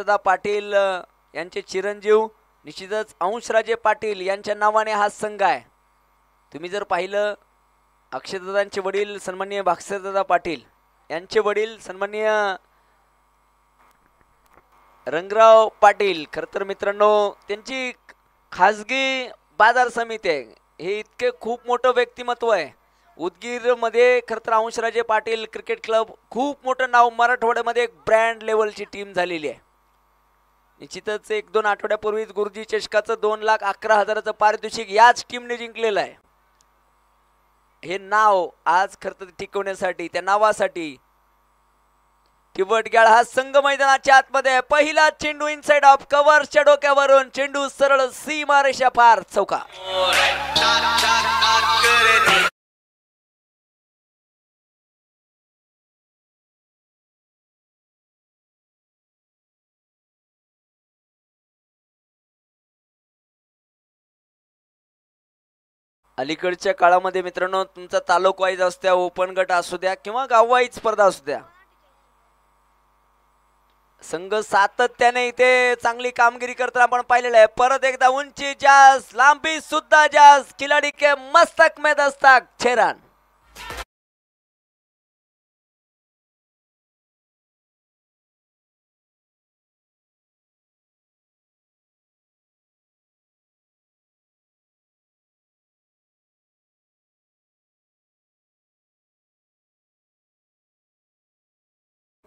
शांतदा पाटील यांचे चिरंजीव निश्चितच अंशराजे पाटील यांच्या नावाने हा संघ आहे तुम्ही जर पाहिलं अक्षयदादांचे वडील सन्मान्य भागसरदादा पाटील यांचे वडील सन्मान्य रंगराव पाटील खर तर मित्रांनो त्यांची खाजगी बाजार समिती आहे हे इतके खूप मोठं व्यक्तिमत्व आहे उदगीरमध्ये खरं तर अंशराजे पाटील क्रिकेट क्लब खूप मोठं नाव मराठवाड्यामध्ये एक ब्रँड लेवलची टीम झालेली आहे निश्चितच एक दोन आठवड्यापूर्वीच गुरुजी चषकाचं दोन लाख अकरा हजाराचं पारितोषिक याच टीमने जिंकलेलं आहे हे नाव आज तर टिकवण्यासाठी त्या नावासाठी किवटग्याळ हा संघ मैदानाच्या आतमध्ये आहे पहिला चेंडू साइड ऑफ कव्हरच्या डोक्यावरून चेंडू सरळ मारेशा पार चौका अलीकडच्या काळामध्ये मित्रांनो तुमचा तालुक वाईज असू द्या ओपन गट असू द्या किंवा गाववाईज स्पर्धा असू द्या संघ सातत्याने इथे चांगली कामगिरी करताना आपण पाहिलेलं आहे परत एकदा उंची जास लांबी सुद्धा जास खिलाडी के मस्तक मेद असतात छेरान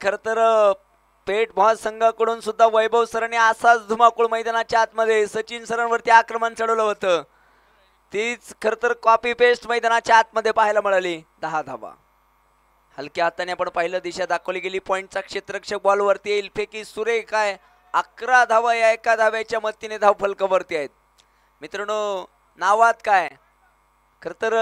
खर तर पेठ संघाकडून सुद्धा वैभव सरांनी असाच धुमाकूळ मैदानाच्या आतमध्ये सचिन सरांवरती आक्रमण चढवलं होतं तीच खर तर कॉपी पेस्ट मैदानाच्या आतमध्ये पाहायला मिळाली दहा धावा हलक्या हाताने आपण पाहिलं दिशा दाखवली गेली पॉईंटचा क्षेत्रक्षक बॉलवरती येईल फेकी सुरे काय अकरा धावा या एका धाव्याच्या मदतीने धाव फलकावरती आहेत मित्रांनो नावात काय खर तर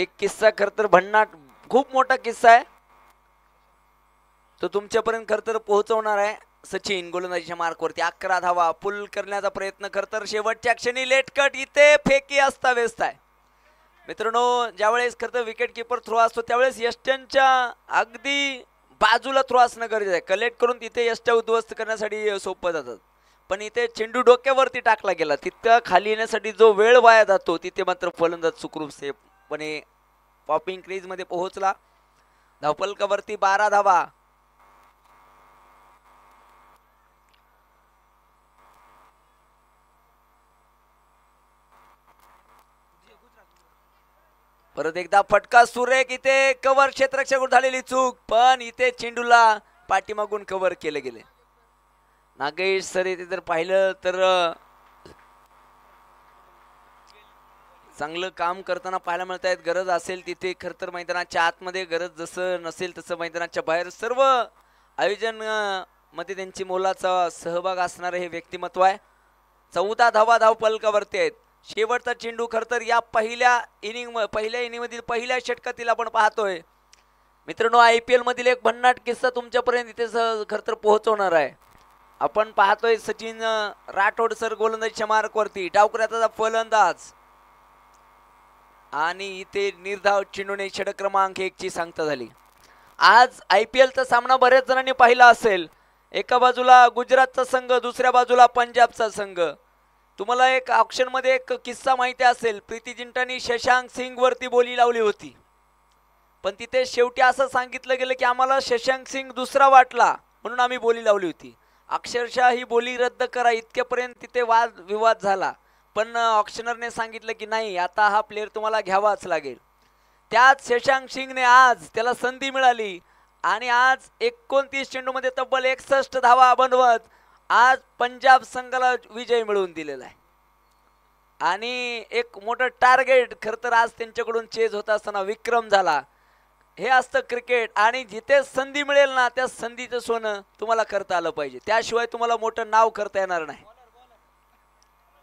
एक किस्सा खर तर भन्नाट खूप मोठा किस्सा आहे तो तुमच्यापर्यंत खर तर पोहोचवणार आहे सचिन गोलंदाजीच्या मार्कवरती अकरा धावा पुल करण्याचा प्रयत्न खर तर शेवटच्या क्षणी लेटकट इथे फेकी असता व्यस्त आहे मित्रांनो ज्यावेळेस खर तर विकेट किपर थ्रो असतो त्यावेळेस यष्टनच्या अगदी बाजूला थ्रो असणं गरजेचं आहे कलेक्ट करून तिथे यष्ट्या उद्ध्वस्त करण्यासाठी सोपं जातात पण इथे चेंडू डोक्यावरती टाकला गेला तिथं खाली येण्यासाठी जो वेळ वाया जातो तिथे मात्र फलंदाज सुखरूप सेफ पणे पॉपिंग मध्ये पोहोचला धावपलकावरती बारा धावा परत एकदा फटका सुरेख इथे कव्हर क्षेत्र झालेली चूक पण इथे चेंडूला पाठीमागून कव्हर केले गेले नागेश सर इथे जर पाहिलं तर चांगलं काम करताना पाहायला मिळत आहेत गरज असेल तिथे खरं तर मैदानाच्या आतमध्ये गरज जसं नसेल तसं मैदानाच्या बाहेर सर्व आयोजन मध्ये त्यांची मोलाचा सहभाग असणारं हे व्यक्तिमत्व आहे चौदा धावा धाव पलकावरती आहेत शेवटचा चेंडू खर तर या पहिल्या इनिंग पहिल्या इनिंगमधील पहिल्या षटकातील आपण पाहतोय मित्रांनो आय पी एलमधील एक भन्नाट किस्सा तुमच्यापर्यंत इथे खर तर पोहोचवणार आहे आपण पाहतोय सचिन राठोड सर गोलंदाजच्या मार्कवरती डावकऱ्याचा फलंदाज आणि इथे निर्धाव चिंडूने षड क्रमांक एकची सांगता झाली आज आय पी एलचा सामना बऱ्याच जणांनी पाहिला असेल एका बाजूला गुजरातचा संघ दुसऱ्या बाजूला पंजाबचा संघ तुम्हाला एक ऑप्शनमध्ये एक किस्सा माहिती असेल प्रीती जिंटानी शशांक सिंगवरती बोली लावली होती पण तिथे शेवटी असं सांगितलं गेलं की आम्हाला शशांक सिंग दुसरा वाटला म्हणून आम्ही बोली लावली होती अक्षरशः ही बोली रद्द करा इतक्यापर्यंत तिथे वाद विवाद झाला पण ऑक्शनरने सांगितलं की नाही आता हा प्लेअर तुम्हाला घ्यावाच लागेल त्याच शशांक सिंगने आज त्याला संधी मिळाली आणि आज एकोणतीस चेंडूमध्ये तब्बल एकसष्ट धावा बनवत आज पंजाब संघाला विजय मिळवून दिलेला आहे आणि एक मोठं टार्गेट खरं तर आज त्यांच्याकडून चेज होत असताना विक्रम झाला हे असतं क्रिकेट आणि जिथे संधी मिळेल ना त्या संधीचं सोनं तुम्हाला करता आलं पाहिजे त्याशिवाय तुम्हाला मोठं नाव करता येणार नाही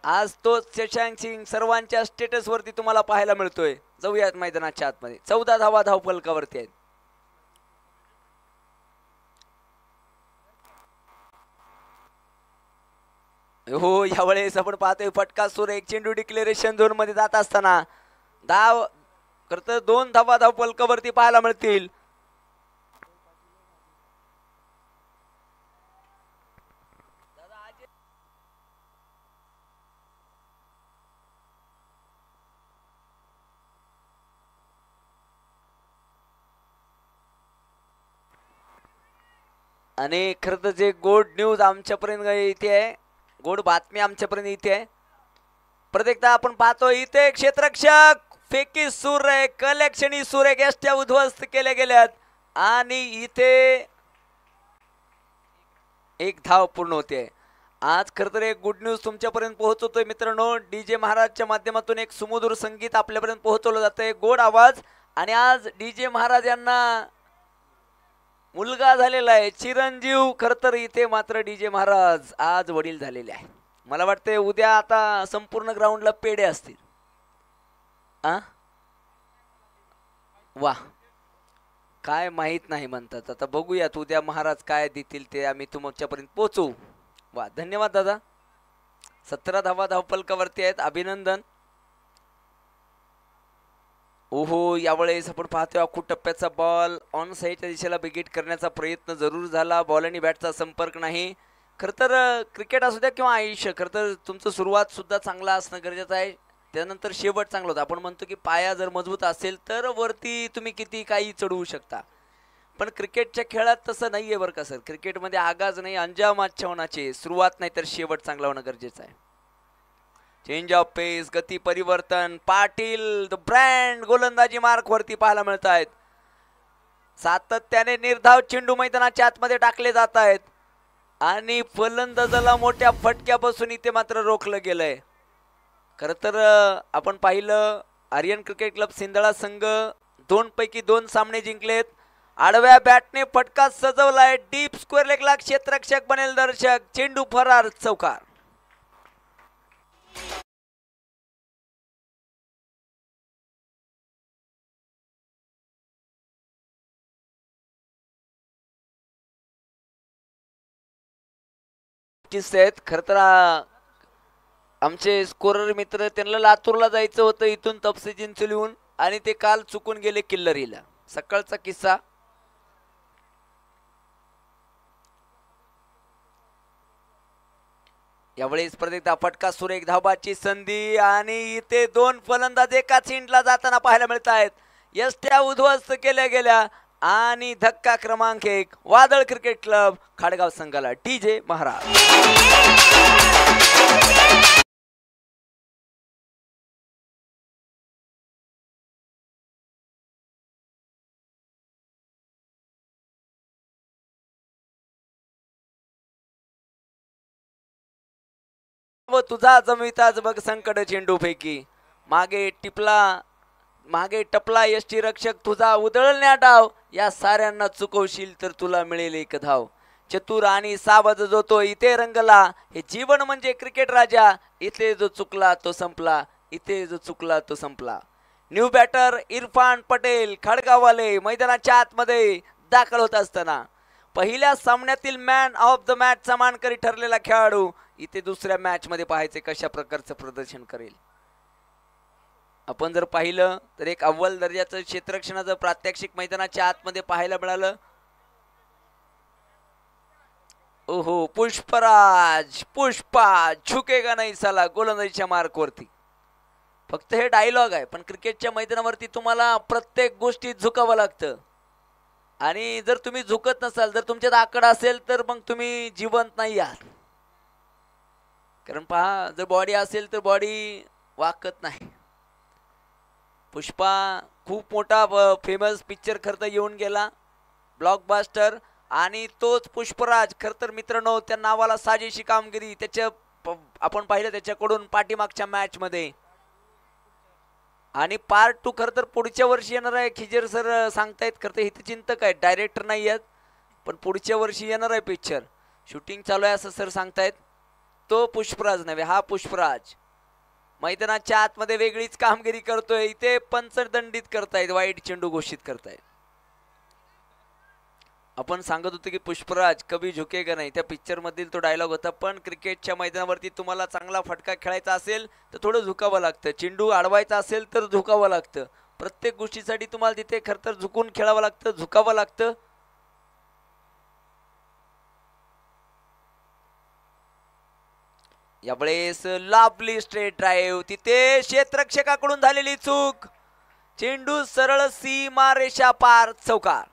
आज तो शशांक सिंग सर्वांच्या स्टेटसवरती तुम्हाला पाहायला मिळतोय जाऊयात मैदानाच्या आतमध्ये चौदा धावा धाव फलकावरती आहेत हो यावेळेस आपण पाहतोय फटका सूर एक चेंडू डिक्लेरेशन झोन मध्ये जात असताना धाव खर तर दोन धावा धाव पलकावरती पाहायला मिळतील आणि खरं तर जे गोड न्यूज आमच्यापर्यंत इथे आहे गोड बातमी आमच्यापर्यंत इथे आहे प्रत्येकदा आपण पाहतो इथे क्षेत्रक्षक फेकी सूर आहे कलेक्शनी सूर्य गॅसच्या उद्ध्वस्त केल्या गेल्यात आणि इथे एक धाव पूर्ण होते आज खरं तर एक गुड न्यूज तुमच्यापर्यंत पोहोचवतोय मित्रांनो डी जे महाराजच्या माध्यमातून एक सुमधुर संगीत आपल्यापर्यंत पोहोचवलं जातं गोड आवाज आणि आज डी जे महाराज यांना मुलगा झालेला आहे चिरंजीव खर तर इथे मात्र डी जे महाराज आज वडील झालेले आहे मला वाटते उद्या आता संपूर्ण ग्राउंडला पेढे असतील आ वा काय माहीत नाही म्हणतात आता बघूयात उद्या महाराज काय देतील ते आम्ही तुमच्यापर्यंत पोचवू वा धन्यवाद दादा सतरा धावा धावपलकावरती आहेत अभिनंदन ओहो यावेळेस आपण पाहतोय अखूट टप्प्याचा बॉल ऑन साईडच्या दिशेला बिगेट करण्याचा प्रयत्न जरूर झाला बॉल आणि बॅटचा संपर्क नाही खरं तर क्रिकेट असू द्या किंवा आयुष्य खरं तर तुमचं सुरुवात सुद्धा चांगला असणं गरजेचं आहे त्यानंतर शेवट चांगला होता आपण म्हणतो की पाया जर मजबूत असेल तर वरती तुम्ही किती काही चढवू शकता पण क्रिकेटच्या खेळात तसं नाही आहे बरं का सर क्रिकेटमध्ये आगाज नाही अंजाम अच्छावनाचे सुरुवात नाही तर शेवट चांगला होणं गरजेचं आहे चेंज ऑफ पेस गती परिवर्तन पाटील द ब्रँड गोलंदाजी मार्क वरती पाहायला मिळत आहेत सातत्याने निर्धाव चेंडू मैदानाच्या आतमध्ये टाकले जात आहेत आणि फलंदाजाला मोठ्या फटक्या बसून इथे मात्र रोखलं गेलंय खरं तर आपण पाहिलं आर्यन क्रिकेट क्लब सिंदळा संघ दोन पैकी दोन सामने जिंकलेत आडव्या बॅटने फटका सजवलाय डीप स्क्वेअर लेगला क्षेत्ररक्षक बनेल दर्शक चेंडू फरार चौकार नक्कीच आहेत खर तर आमचे स्कोरर मित्र त्यांना लातूरला जायचं होतं इथून तपसी लिहून आणि ते काल चुकून गेले किल्लरीला सकाळचा किस्सा यावेळी स्पर्धेत फटका सुरू एक धाबाची संधी आणि इथे दोन फलंदाज एकाच इंडला जाताना पाहायला मिळत आहेत यष्ट्या उद्ध्वस्त केल्या गेल्या आणि धक्का क्रमांक एक वादळ क्रिकेट क्लब खाडगाव संघाला टी जे महाराज व तुझा जमिताच बघ संकट चेंडू फेकी मागे टिपला मागे टपला यष्टी रक्षक तुझा उधळण्या डाव या साऱ्यांना चुकवशील तर तुला मिळेल एक धाव चतुर आणि सावध जो तो इथे रंगला हे जीवन म्हणजे क्रिकेट राजा इथे जो चुकला तो संपला इथे जो चुकला तो संपला न्यू बॅटर इरफान पटेल खडगावाले मैदानाच्या आतमध्ये दाखल होत असताना पहिल्या सामन्यातील मॅन ऑफ द मॅच समान करी ठरलेला खेळाडू इथे दुसऱ्या मॅचमध्ये पाहायचे कशा प्रकारचं प्रदर्शन करेल आपण जर पाहिलं तर एक अव्वल दर्जाचं क्षेत्ररक्षणाचं प्रात्यक्षिक मैदानाच्या आतमध्ये पाहायला मिळालं ओहो पुष्पराज पुष्पा का नाही साला गोलंदाजीच्या मार्कवरती फक्त हे डायलॉग आहे पण क्रिकेटच्या मैदानावरती तुम्हाला प्रत्येक गोष्टीत झुकावं लागतं आणि जर तुम्ही झुकत नसाल जर तुमच्यात आकडा असेल तर मग तुम्ही जिवंत नाही आहात कारण पहा जर बॉडी असेल तर बॉडी वाकत नाही पुष्पा खूप मोठा फेमस पिक्चर खरं तर येऊन गेला ब्लॉकबास्टर आणि तोच पुष्पराज खरं तर मित्रांनो त्या नावाला साजेशी कामगिरी त्याच्या आपण पाहिलं त्याच्याकडून पाठीमागच्या मॅचमध्ये आणि पार्ट टू खरं तर पुढच्या वर्षी येणार आहे खिजर सर सांगतायत खरं तर चिंतक आहेत डायरेक्टर नाही आहेत पण पुढच्या वर्षी येणार आहे पिक्चर शूटिंग चालू आहे असं सर सांगतायत तो पुष्पराज नव्हे हा पुष्पराज मैदानाच्या आतमध्ये वेगळीच कामगिरी करतोय इथे पंचर दंडित करतायत वाईट चेंडू घोषित करतायत आपण सांगत होतो की पुष्पराज झुके झुकेगा नाही त्या पिक्चर मधील तो डायलॉग होता पण क्रिकेटच्या मैदानावरती तुम्हाला चांगला फटका खेळायचा असेल तर थोडं झुकावं लागतं चेंडू अडवायचा असेल तर झुकावं लागतं प्रत्येक गोष्टीसाठी तुम्हाला तिथे खरं तर झुकून खेळावं लागतं झुकावं लागतं यावेळेस लाभली स्ट्रेट ड्राईव्ह तिथे क्षेत्रक्षकाकडून झालेली चूक चेंडू सरळ सीमा रेषा पार चौकार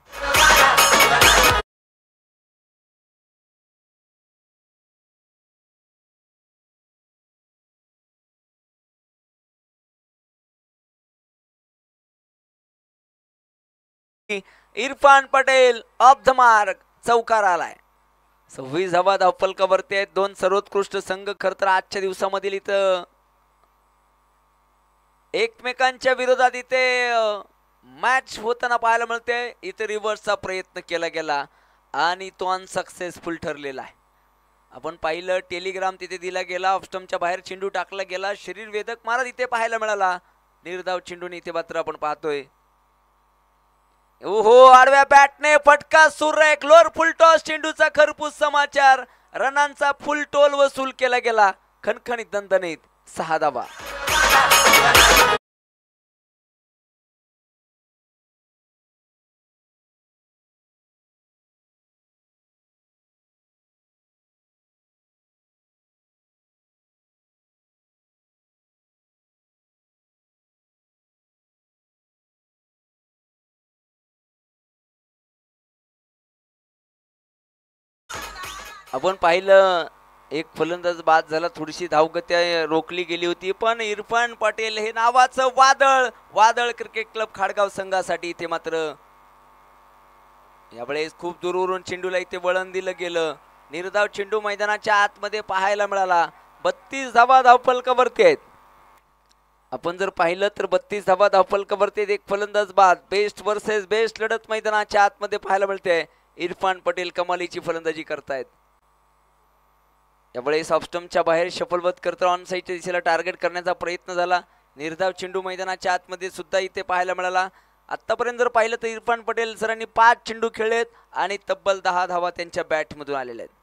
इरफान पटेल ऑफ द मार्ग चौकार आलाय सव्वीस धावा धावपलका वरती आहेत दोन सर्वोत्कृष्ट संघ खर तर आजच्या दिवसामधील इथं एकमेकांच्या विरोधात इथे मॅच होताना पाहायला मिळते इथे रिव्हर्सचा प्रयत्न केला गेला आणि तो अनसक्सेसफुल ठरलेला आहे आपण पाहिलं टेलिग्राम तिथे दिला गेला ऑप्स्टमच्या बाहेर चेंडू टाकला गेला शरीर वेधक मला तिथे पाहायला मिळाला निर्धाव चेंडून इथे मात्र आपण पाहतोय ओहो आडव्या बॅटने फटका सुर एक फुल टॉस चेंडूचा खरपूस समाचार रनांचा फुल टोल वसूल केला गेला खणखणीत दंदनीत सहा धावा आपण पाहिलं एक फलंदाज बाद झाला थोडीशी धावगत्या रोखली गेली होती पण इरफान पटेल हे नावाचं वादळ वादळ क्रिकेट क्लब खाडगाव संघासाठी इथे मात्र यावेळेस खूप दूरवरून चेंडूला इथे वळण दिलं गेलं निर्धाव चेंडू मैदानाच्या आतमध्ये पाहायला मिळाला बत्तीस धावा धावफलकावरती आहेत आपण जर पाहिलं तर बत्तीस धावा धावफलकावरती एक फलंदाज बाद बेस्ट वर्सेस बेस्ट लढत मैदानाच्या आतमध्ये पाहायला मिळते इरफान पटेल कमालीची फलंदाजी करतायत यावेळी ऑफस्टमच्या बाहेर शफलवत करत ऑन साईडच्या दिशेला टार्गेट करण्याचा प्रयत्न झाला निर्धाव चेंडू मैदानाच्या आतमध्ये सुद्धा इथे पाहायला मिळाला आत्तापर्यंत जर पाहिलं तर इरफान पटेल सरांनी पाच चेंडू खेळलेत आणि तब्बल दहा धावा त्यांच्या बॅटमधून आलेल्या आहेत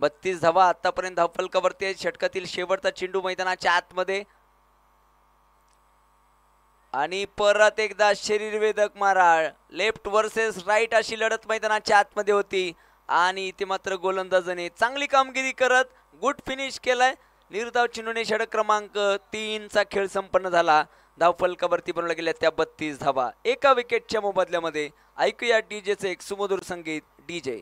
बत्तीस धावा आतापर्यंत धावफलकावरती आहेत षटकातील शेवटचा चेंडू मैदानाच्या आतमध्ये आणि परत एकदा शरीरवेदक मारा लेफ्ट वर्सेस राईट अशी लढत मैदानाच्या आतमध्ये होती आणि इथे मात्र गोलंदाजाने चांगली कामगिरी करत गुड फिनिश केलाय निर्धाव चिनुने षडक क्रमांक तीनचा खेळ संपन्न झाला धावफलकावरती बनवल्या गेल्या त्या बत्तीस धावा एका विकेटच्या मोबदल्यामध्ये ऐकूया डीजेचे एक सुमधुर संगीत डीजे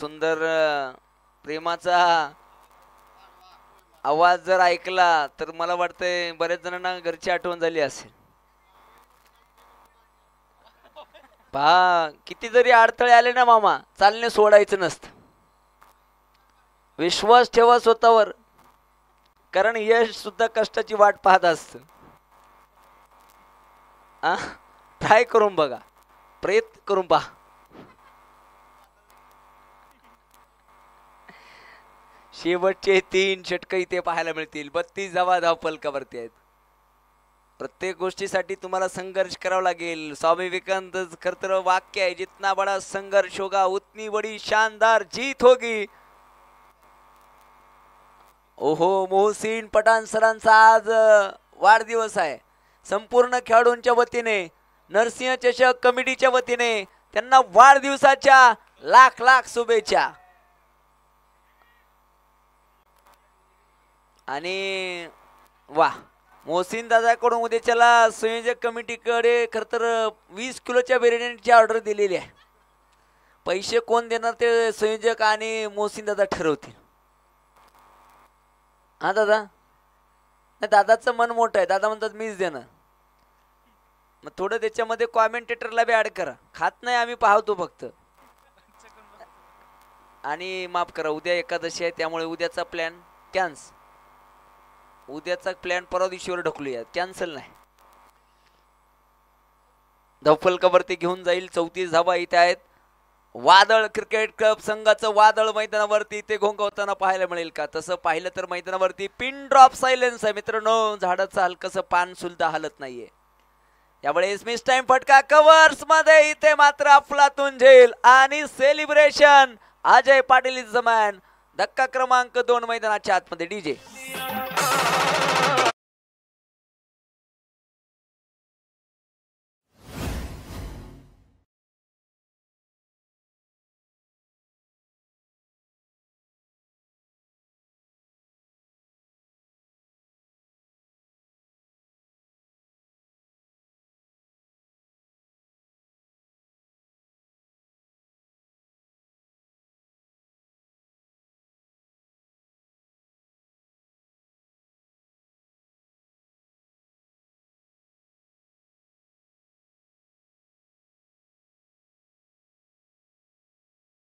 सुंदर प्रेमाचा आवाज जर ऐकला तर मला वाटतंय बऱ्याच जणांना घरची आठवण झाली असेल पहा किती जरी अडथळे आले ना मामा चालणे सोडायचं नसत विश्वास ठेवा स्वतःवर कारण यश सुद्धा कष्टाची वाट पाहत असत ट्राय करून बघा प्रयत्न करून पहा शेवटचे तीन षटक इथे पाहायला मिळतील बत्तीस धावा धाव आहेत प्रत्येक गोष्टीसाठी तुम्हाला संघर्ष करावा लागेल स्वामी विवेकानंद खरतर वाक्य आहे जितना बडा संघर्ष होगा उतनी बडी शानदार जीत होगी ओहो मोहसिन पठाण सरांचा आज वाढदिवस आहे संपूर्ण खेळाडूंच्या वतीने नरसिंह चषक कमिटीच्या वतीने त्यांना वाढदिवसाच्या लाख लाख शुभेच्छा आणि वा मोहसिन दादाकडून उद्याच्याला संयोजक कमिटीकडे खर तर वीस किलोच्या बेरेंटची ऑर्डर दिलेली आहे पैसे कोण देणार ते संयोजक आणि मोहसिन दादा ठरवतील हा दादा नाही दादाचं मन मोठं आहे दादा म्हणतात मीच देणार मग थोडं त्याच्यामध्ये कॉमेंटेटरला बी ॲड करा खात नाही आम्ही पाहतो फक्त आणि माफ करा उद्या एकादशी आहे त्यामुळे उद्याचा प्लॅन कॅन्स उद्याचा प्लॅन परवा दिवशीवर ढकलूया कॅन्सल नाही धवफलकावरती घेऊन जाईल चौतीस धाबा इथे आहेत वादळ क्रिकेट क्लब संघाचं वादळ मैदानावरती इथे घोंगवताना पाहायला मिळेल का तसं पाहिलं तर मैदानावरती पिन ड्रॉप सायलेन्स आहे मित्रांनो झाडाचं हलकसं पान सुद्धा हलत नाहीये यावेळेस मिस टाइम फटका कवर्स मध्ये इथे मात्र अफलातून झेल आणि celebration Ajay Patil is the man धक्का क्रमांक दोन मैदानाच्या आतमध्ये डीजे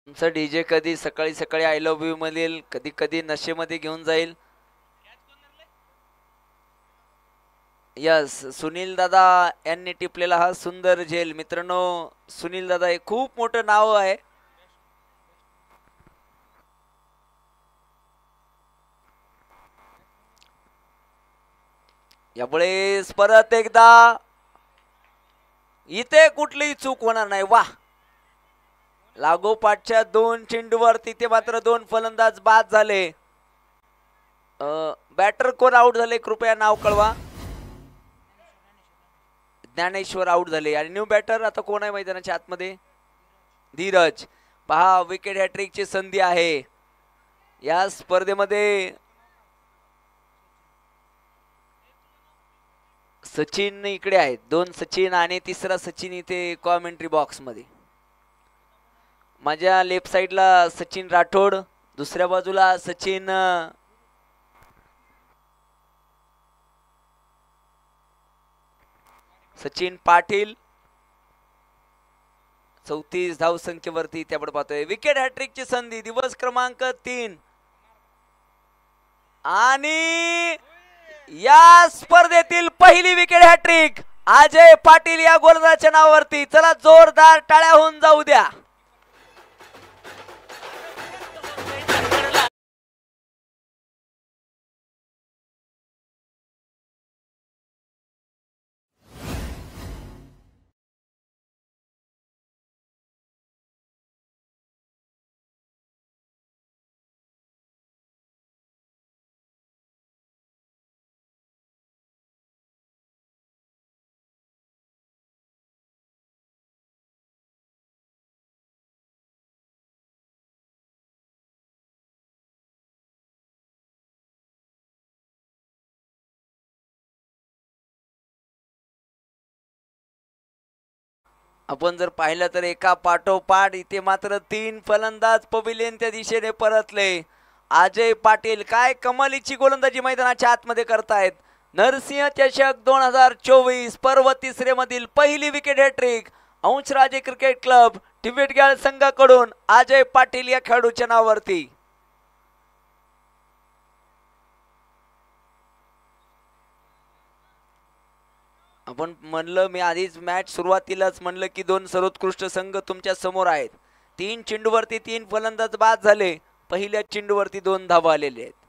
आमचा डीजे कधी सकाळी सकाळी आय लव्ह यू मधील कधी कधी नशेमध्ये घेऊन जाईल यस सुनील दादा यांनी टिपलेला हा सुंदर झेल मित्रांनो सुनील दादा हे खूप मोठं नाव आहे यामुळे परत एकदा इथे कुठलीही चूक होणार नाही वा लागोपाठच्या दोन चेंडूवर तिथे मात्र दोन फलंदाज बाद झाले बॅटर कोण आउट झाले कृपया नाव कळवा ज्ञानेश्वर आउट झाले आणि न्यू बॅटर आता कोण आहे मैदानाच्या आतमध्ये धीरज पहा विकेट हॅट्रिकची संधी आहे या स्पर्धेमध्ये सचिन इकडे आहेत दोन सचिन आणि तिसरा सचिन इथे कॉमेंट्री बॉक्समध्ये माझ्या लेफ्ट साईडला सचिन राठोड दुसऱ्या बाजूला सचिन सचिन पाटील चौतीस धाव संख्येवरती त्यापुढे पाहतोय विकेट हॅट्रिकची संधी दिवस क्रमांक तीन आणि या स्पर्धेतील पहिली विकेट हॅट्रिक अजय पाटील या गोलंदाजच्या नावावरती चला जोरदार टाळ्या होऊन जाऊ द्या आपण जर पाहिलं तर एका पाठोपाठ इथे मात्र तीन फलंदाज त्या दिशेने परतले अजय पाटील काय कमालीची गोलंदाजी मैदानाच्या आतमध्ये करतायत नरसिंह चषक दोन हजार चोवीस पर्व तिसरेमधील पहिली wicket hattrick Anshraje cricket club टिबेटगाळ संघाकडून अजय पाटील या खेळाडूच्या नावावरती पण म्हणलं मी आधीच मॅच सुरुवातीलाच म्हणलं की दोन सर्वोत्कृष्ट संघ तुमच्या समोर आहेत तीन चेंडूवरती तीन फलंदाज बाद झाले पहिल्या चेंडूवरती दोन धावा आलेले आहेत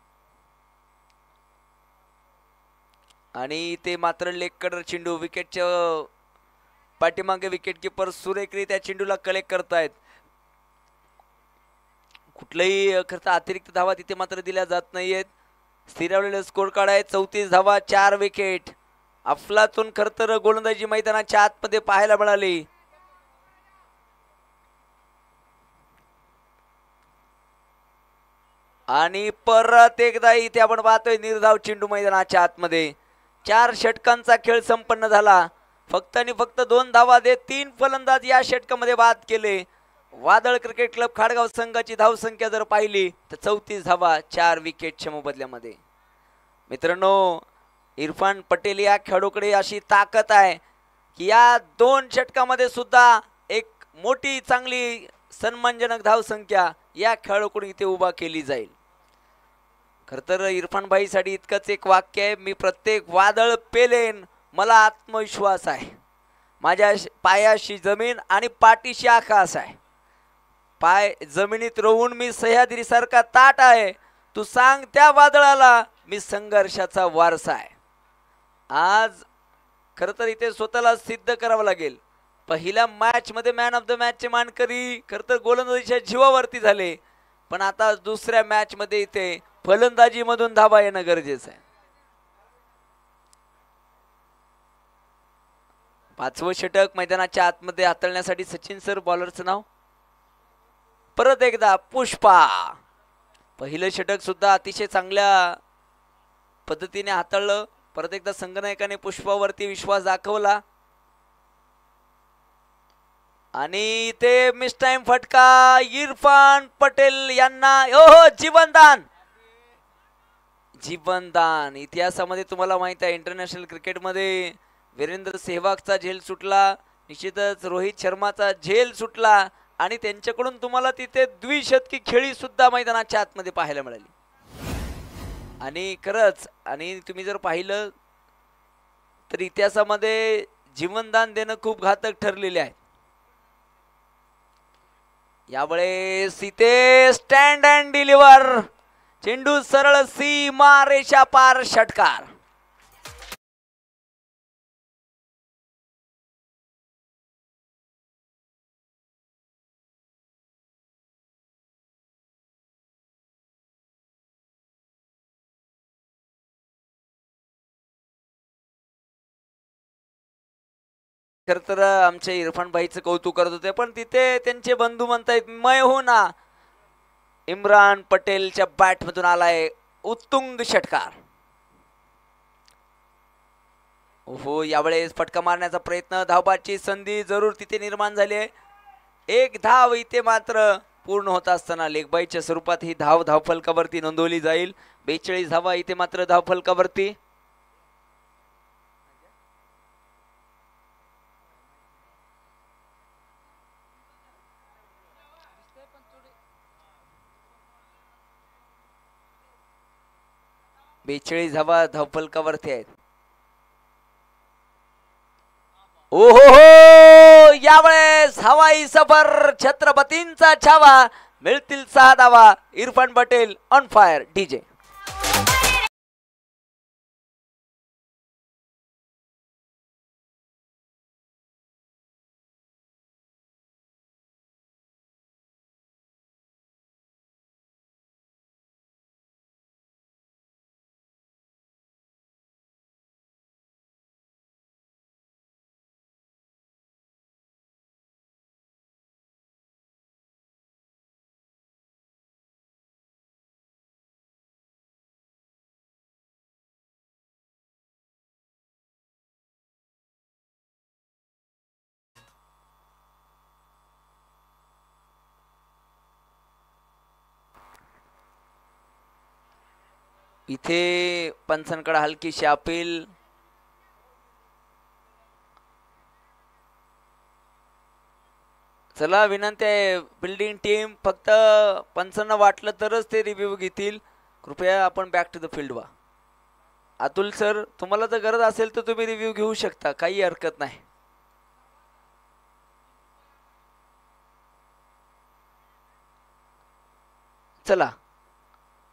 आणि ते मात्र लेकडर चेंडू विकेटच्या पाठीमागे विकेट किपर सुरेखरी त्या चेंडूला कलेक्ट करतायत कुठलंही खर्च अतिरिक्त धावा तिथे मात्र दिल्या जात नाहीयेत स्थिरावलेले स्कोर कार्ड आहे चौतीस धावा चार विकेट अफलातून खर तर गोलंदाजी मैदानाच्या आतमध्ये पाहायला मिळाली आणि परत एकदा इथे आपण पाहतोय निर्धाव चेंडू मैदानाच्या आतमध्ये चार षटकांचा खेळ संपन्न झाला फक्त आणि फक्त दोन धावा दे तीन फलंदाज या षटकामध्ये बाद केले वादळ क्रिकेट क्लब खाडगाव संघाची धावसंख्या जर पाहिली तर चौतीस धावा चार विकेटच्या मोबदल्यामध्ये मित्रांनो इरफान पटेल या खेळाडूकडे अशी ताकद आहे की या दोन षटकामध्ये सुद्धा एक मोठी चांगली सन्मानजनक धावसंख्या या खेळाडूकडून इथे उभा केली जाईल खरं तर भाईसाठी इतकंच एक वाक्य आहे मी प्रत्येक वादळ पेलेन मला आत्मविश्वास आहे माझ्या पायाशी जमीन आणि पाठीशी आकाश आहे पाय जमिनीत रोवून मी सह्याद्रीसारखा ताट आहे तू सांग त्या वादळाला मी संघर्षाचा वारसा आहे आज खर तर इथे स्वतःला सिद्ध करावं लागेल पहिल्या मध्ये मॅन ऑफ द मॅच चे मानकरी खर तर गोलंदाजीच्या जीवावरती झाले पण आता दुसऱ्या मॅच मध्ये इथे फलंदाजीमधून धाबा येणं गरजेचं आहे पाचवं षटक मैदानाच्या आतमध्ये हाताळण्यासाठी सचिन सर बॉलरचं नाव परत एकदा पुष्पा पहिलं षटक सुद्धा अतिशय चांगल्या पद्धतीने हाताळलं परत एकदा संघनायकाने पुष्पावरती विश्वास दाखवला आणि इथे मिस टाइम फटका इरफान पटेल यांना हो हो जीवनदान जीवनदान इतिहासामध्ये तुम्हाला माहित आहे इंटरनॅशनल क्रिकेटमध्ये वीरेंद्र सेहवागचा झेल सुटला निश्चितच रोहित शर्माचा झेल सुटला आणि त्यांच्याकडून तुम्हाला तिथे द्विशतकी खेळी सुद्धा मैदानाच्या आतमध्ये पाहायला मिळाली आणि खरंच आणि तुम्ही जर पाहिलं तर इतिहासामध्ये जीवनदान देणं खूप घातक ठरलेले आहे यावेळेस सीते स्टँड अँड डिलिव्हर चेंडू सरळ सी रेषा पार षटकार खर तर आमच्या इरफानबाईचं कौतुक करत होते पण तिथे त्यांचे बंधू म्हणतायत मय हो ना इम्रान पटेलच्या मधून आलाय उत्तुंग षटकार हो यावेळेस फटका मारण्याचा प्रयत्न धावबाची संधी जरूर तिथे निर्माण झाली आहे एक धाव इथे मात्र पूर्ण होत असताना लेखबाईच्या स्वरूपात ही धाव धावफलकावरती नोंदवली जाईल बेचाळीस धावा इथे मात्र धावफलकावरती बेचाळीस धावा वरती आहेत ओहो हो हो यावेळेस हवाई सफर छत्रपतींचा छावा मिळतील सहा धावा Irfan Patel on fire DJ इथे पंचांकडे हलकी अपील चला विनंती आहे बिल्डिंग टीम फक्त पंचांना वाटलं तरच ते रिव्ह्यू घेतील कृपया आपण बॅक टू द फील्ड वा अतुल सर तुम्हाला जर गरज असेल तर तुम्ही रिव्ह्यू घेऊ शकता काही हरकत नाही चला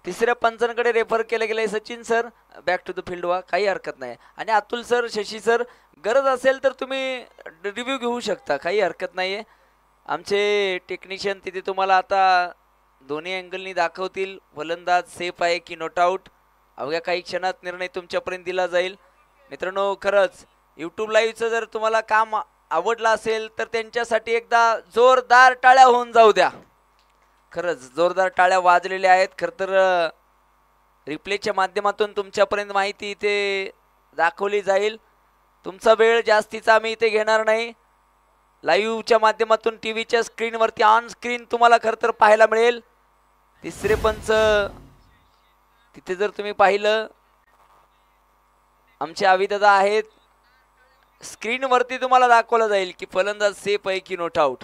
तिसऱ्या पंचांकडे रेफर केलं गेलं आहे Sachin sir back to the field व्हा काही हरकत नाही आणि अतुल सर शशी सर गरज असेल तर तुम्ही रिव्ह्यू घेऊ शकता काही हरकत नाही आहे आमचे टेक्निशियन तिथे तुम्हाला आता दोन्ही अँगलनी दाखवतील फलंदाज सेफ आहे की नॉट आऊट अवघ्या काही क्षणात निर्णय तुमच्यापर्यंत दिला जाईल मित्रांनो खरंच यूट्यूब लाईव्हचं जर तुम्हाला काम आवडलं असेल तर त्यांच्यासाठी एकदा जोरदार टाळ्या होऊन जाऊ द्या खरंच जोरदार टाळ्या वाजलेल्या आहेत खरं तर रिप्लेच्या माध्यमातून तुमच्यापर्यंत माहिती इथे दाखवली जाईल तुमचा वेळ जास्तीचा आम्ही इथे घेणार नाही लाईव्हच्या माध्यमातून टी व्हीच्या स्क्रीनवरती ऑन स्क्रीन तुम्हाला खरं तर पाहायला मिळेल तिसरे पंच तिथे जर तुम्ही पाहिलं आमचे अविधता आहेत स्क्रीनवरती तुम्हाला दाखवलं जाईल की फलंदाज सेफ आहे की नोट आऊट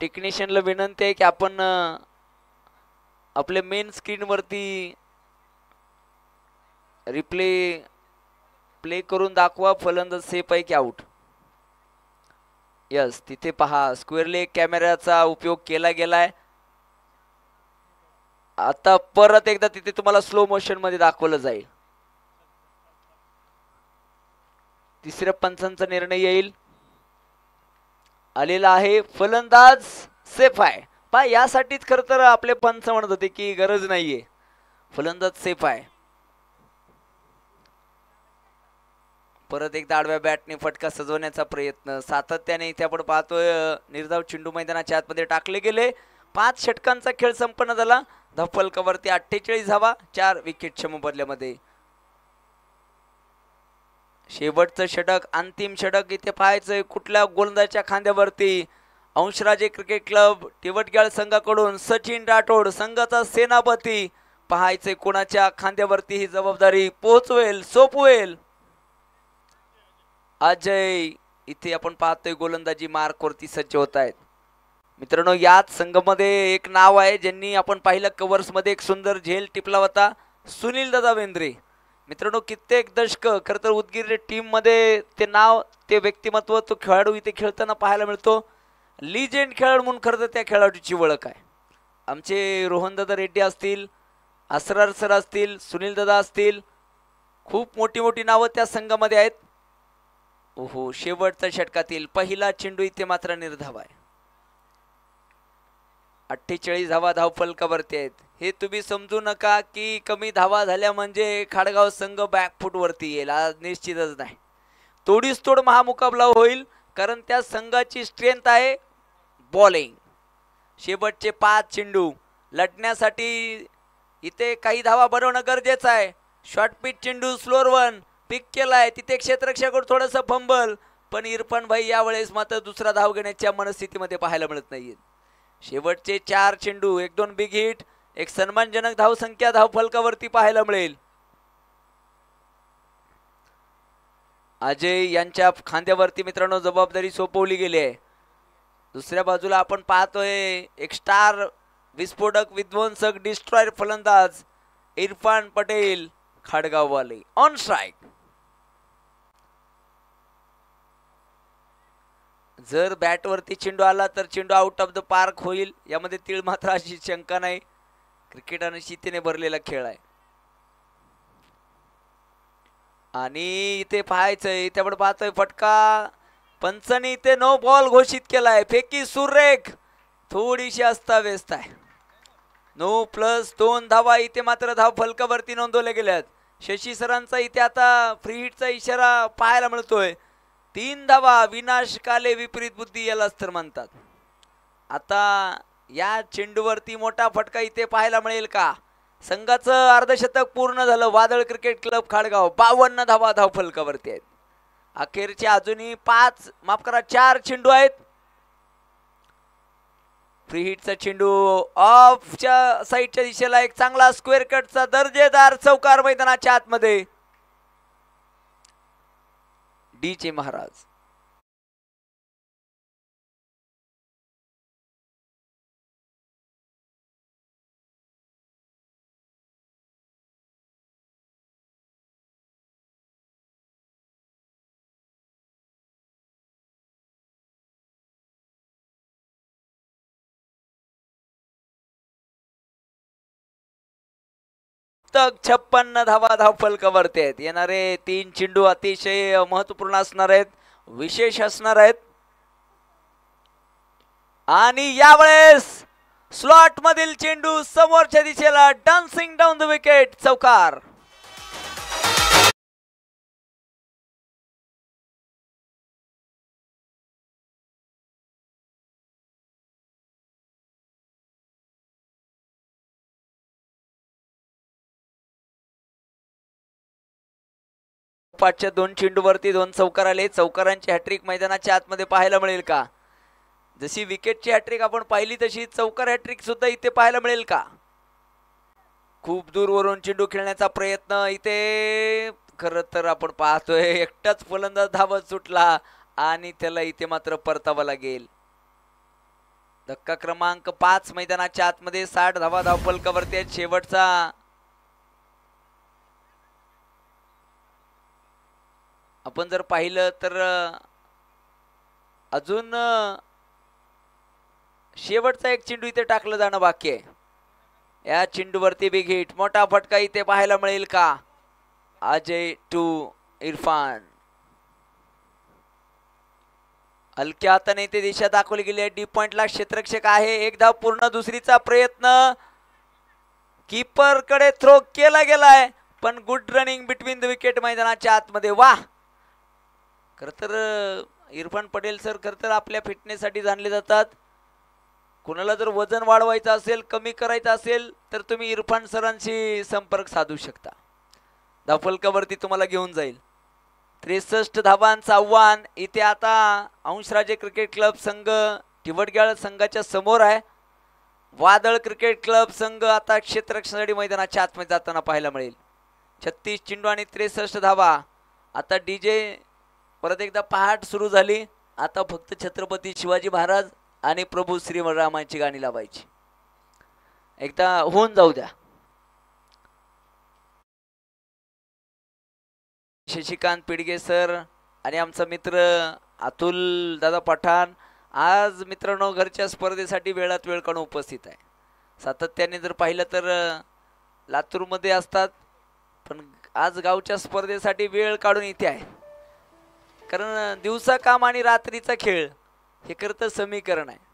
टेक्निशियनला विनंती आहे की आपण आपल्या मेन वरती रिप्ले प्ले करून दाखवा फलंदाज सेफ आहे की आऊट यस तिथे पहा ले कॅमेऱ्याचा उपयोग केला गेलाय आता परत एकदा तिथे तुम्हाला स्लो मोशन मध्ये दाखवलं जाईल तिसऱ्या पंचांचा निर्णय येईल आलेला आहे फलंदाज सेफ आहे पा यासाठीच खरं तर आपले पंच म्हणत होते की गरज नाहीये फलंदाज सेफ आहे परत एकदा आडव्या बॅटने फटका सजवण्याचा प्रयत्न सातत्याने इथे आपण पाहतोय निर्धाव चिंडू मैदानाच्या आतमध्ये टाकले गेले पाच षटकांचा खेळ संपन्न झाला धप्पलकावरती अठ्ठेचाळीस धावा चार विकेट क्षम बदल्यामध्ये शेवटचं षटक अंतिम षटक इथे पाहायचंय कुठल्या गोलंदाजच्या खांद्यावरती अंशराजे क्रिकेट क्लब टिवटग्याळ संघाकडून सचिन राठोड संघाचा सेनापती पाहायचंय कोणाच्या खांद्यावरती ही जबाबदारी पोहोचवेल सोपवेल अजय इथे आपण पाहतोय गोलंदाजी मार्कवरती सज्ज होत आहेत मित्रांनो याच संघामध्ये एक नाव आहे ज्यांनी आपण पाहिलं कवर्समध्ये एक सुंदर झेल टिपला होता सुनील दादा वेंद्रे मित्रांनो कित्येक दशक खरं तर उदगीर टीममध्ये ते नाव ते व्यक्तिमत्व तो खेळाडू इथे खेळताना पाहायला मिळतो लिजेंड खेळाडू म्हणून खरं तर त्या खेळाडूची ओळख आहे आमचे रोहनदादा रेड्डी असतील असरार सर असतील सुनीलदादा असतील खूप मोठी मोठी नावं त्या संघामध्ये आहेत ओहो शेवटच्या षटकातील पहिला चेंडू इथे मात्र निर्धाव आहे अठ्ठेचाळीस धावा धावफलकावरती आहेत हे तुम्ही समजू नका की कमी धावा झाल्या म्हणजे खाडगाव संघ बॅकफूटवरती येईल आज निश्चितच नाही तोडीस तोड महामुकाबला होईल कारण त्या संघाची स्ट्रेंथ आहे बॉलिंग शेवटचे पाच चेंडू लटण्यासाठी इथे काही धावा बनवणं गरजेचं आहे शॉर्ट चेंडू स्लोर वन पिक केला आहे तिथे क्षेत्रक्षाकडून थोडंसं फंबल पण इरफान भाई यावेळेस मात्र दुसरा धाव घेण्याच्या मनस्थितीमध्ये पाहायला मिळत आहेत शेवटचे चार चेंडू एक दोन बिग हिट एक सन्मानजनक धाव संख्या धाव पाहायला मिळेल अजय यांच्या खांद्यावरती मित्रांनो जबाबदारी सोपवली गेली आहे दुसऱ्या बाजूला आपण पाहतोय एक स्टार विस्फोटक विध्वंसक डिस्ट्रॉयर फलंदाज इरफान पटेल खाडगाववाले ऑन स्ट्राईक जर बॅटवरती चेंडू आला तर चेंडू आउट ऑफ द पार्क होईल यामध्ये तीळ मात्र अशी शंका नाही क्रिकेट आणि शितीने भरलेला खेळ आहे आणि इथे पाहायचंय इथे आपण पाहतोय फटका पंचनी इथे नो बॉल घोषित केलाय फेकी सुरेख थोडीशी अस्ताव्यस्त आहे नो प्लस दोन धावा इथे मात्र धाव फलकावरती नोंदवल्या गेल्यात शशी सरांचा इथे आता फ्री हिटचा इशारा पाहायला मिळतोय तीन धावा विनाशकाले विपरीत बुद्धी यालाच तर म्हणतात आता या चेंडूवरती मोठा फटका इथे पाहायला मिळेल का संघाचं अर्धशतक पूर्ण झालं वादळ क्रिकेट क्लब खाडगाव बावन्न धावा धावफलकावरती आहेत अखेरचे अजूनही पाच माफ करा चार चेंडू आहेत फ्री हिटचा चेंडू ऑफच्या साईडच्या दिशेला एक चांगला स्क्वेअर कटचा दर्जेदार चौकार मैदानाच्या आतमध्ये डीचे महाराज शतक धावा धावफल कवरते आहेत येणारे तीन चेंडू अतिशय महत्वपूर्ण असणार आहेत विशेष असणार आहेत आणि यावेळेस स्लॉट मधील चेंडू समोरच्या दिशेला डान्सिंग डाऊन द विकेट चौकार पाठच्या दोन चेंडूवरती दोन चौकार आले चौकारांची हॅट्रिक मैदानाच्या आतमध्ये पाहायला मिळेल का जशी विकेटची हॅट्रिक आपण पाहिली तशी चौकार हॅट्रिक सुद्धा इथे पाहायला मिळेल का खूप दूरवरून चेंडू खेळण्याचा प्रयत्न इथे खर तर आपण पाहतोय एकटाच फलंदाज धावत सुटला आणि त्याला इथे मात्र परतावा लागेल धक्का क्रमांक पाच मैदानाच्या आतमध्ये साठ धावा धावपलकावरती शेवटचा आपण जर पाहिलं तर अजून शेवटचा एक चेंडू इथे टाकलं जाणं बाकी आहे या चेंडूवरती बिग हिट मोठा फटका इथे पाहायला मिळेल का अजय टू इरफान हलक्या हाताने इथे दिशा दाखवली गेली आहे डी पॉइंटला क्षेत्रक्षक आहे एकदा पूर्ण दुसरीचा प्रयत्न कीपर कडे थ्रो केला गेलाय पण good running between the wicket मैदानाच्या आतमध्ये वा खरं तर इरफान पटेल सर खरं तर आपल्या फिटनेससाठी जाणले जातात कुणाला जर वजन वाढवायचं असेल कमी करायचं असेल तर तुम्ही इरफान सरांशी संपर्क साधू शकता धावफलकावरती तुम्हाला घेऊन जाईल त्रेसष्ट धावांचं आव्हान इथे आता अंशराजे क्रिकेट क्लब संघ टिवडग्याळ संघाच्या समोर आहे वादळ क्रिकेट क्लब संघ आता क्षेत्ररक्षणासाठी मैदानाच्या आतमध्ये जाताना पाहायला मिळेल छत्तीस चिंडू आणि त्रेसष्ट धावा आता जे परत एकदा पहाट सुरू झाली आता फक्त छत्रपती शिवाजी महाराज आणि प्रभू श्रीरामांची गाणी लावायची एकदा होऊन जाऊ द्या शशिकांत पिडगे सर आणि आमचा मित्र अतुल दादा पठाण आज मित्रांनो घरच्या स्पर्धेसाठी वेळात वेळ काढून उपस्थित आहे सातत्याने जर पाहिलं तर लातूरमध्ये असतात पण आज गावच्या स्पर्धेसाठी वेळ काढून इथे आहे कारण दिवसा काम आणि रात्रीचा खेळ हे खरं तर समीकरण आहे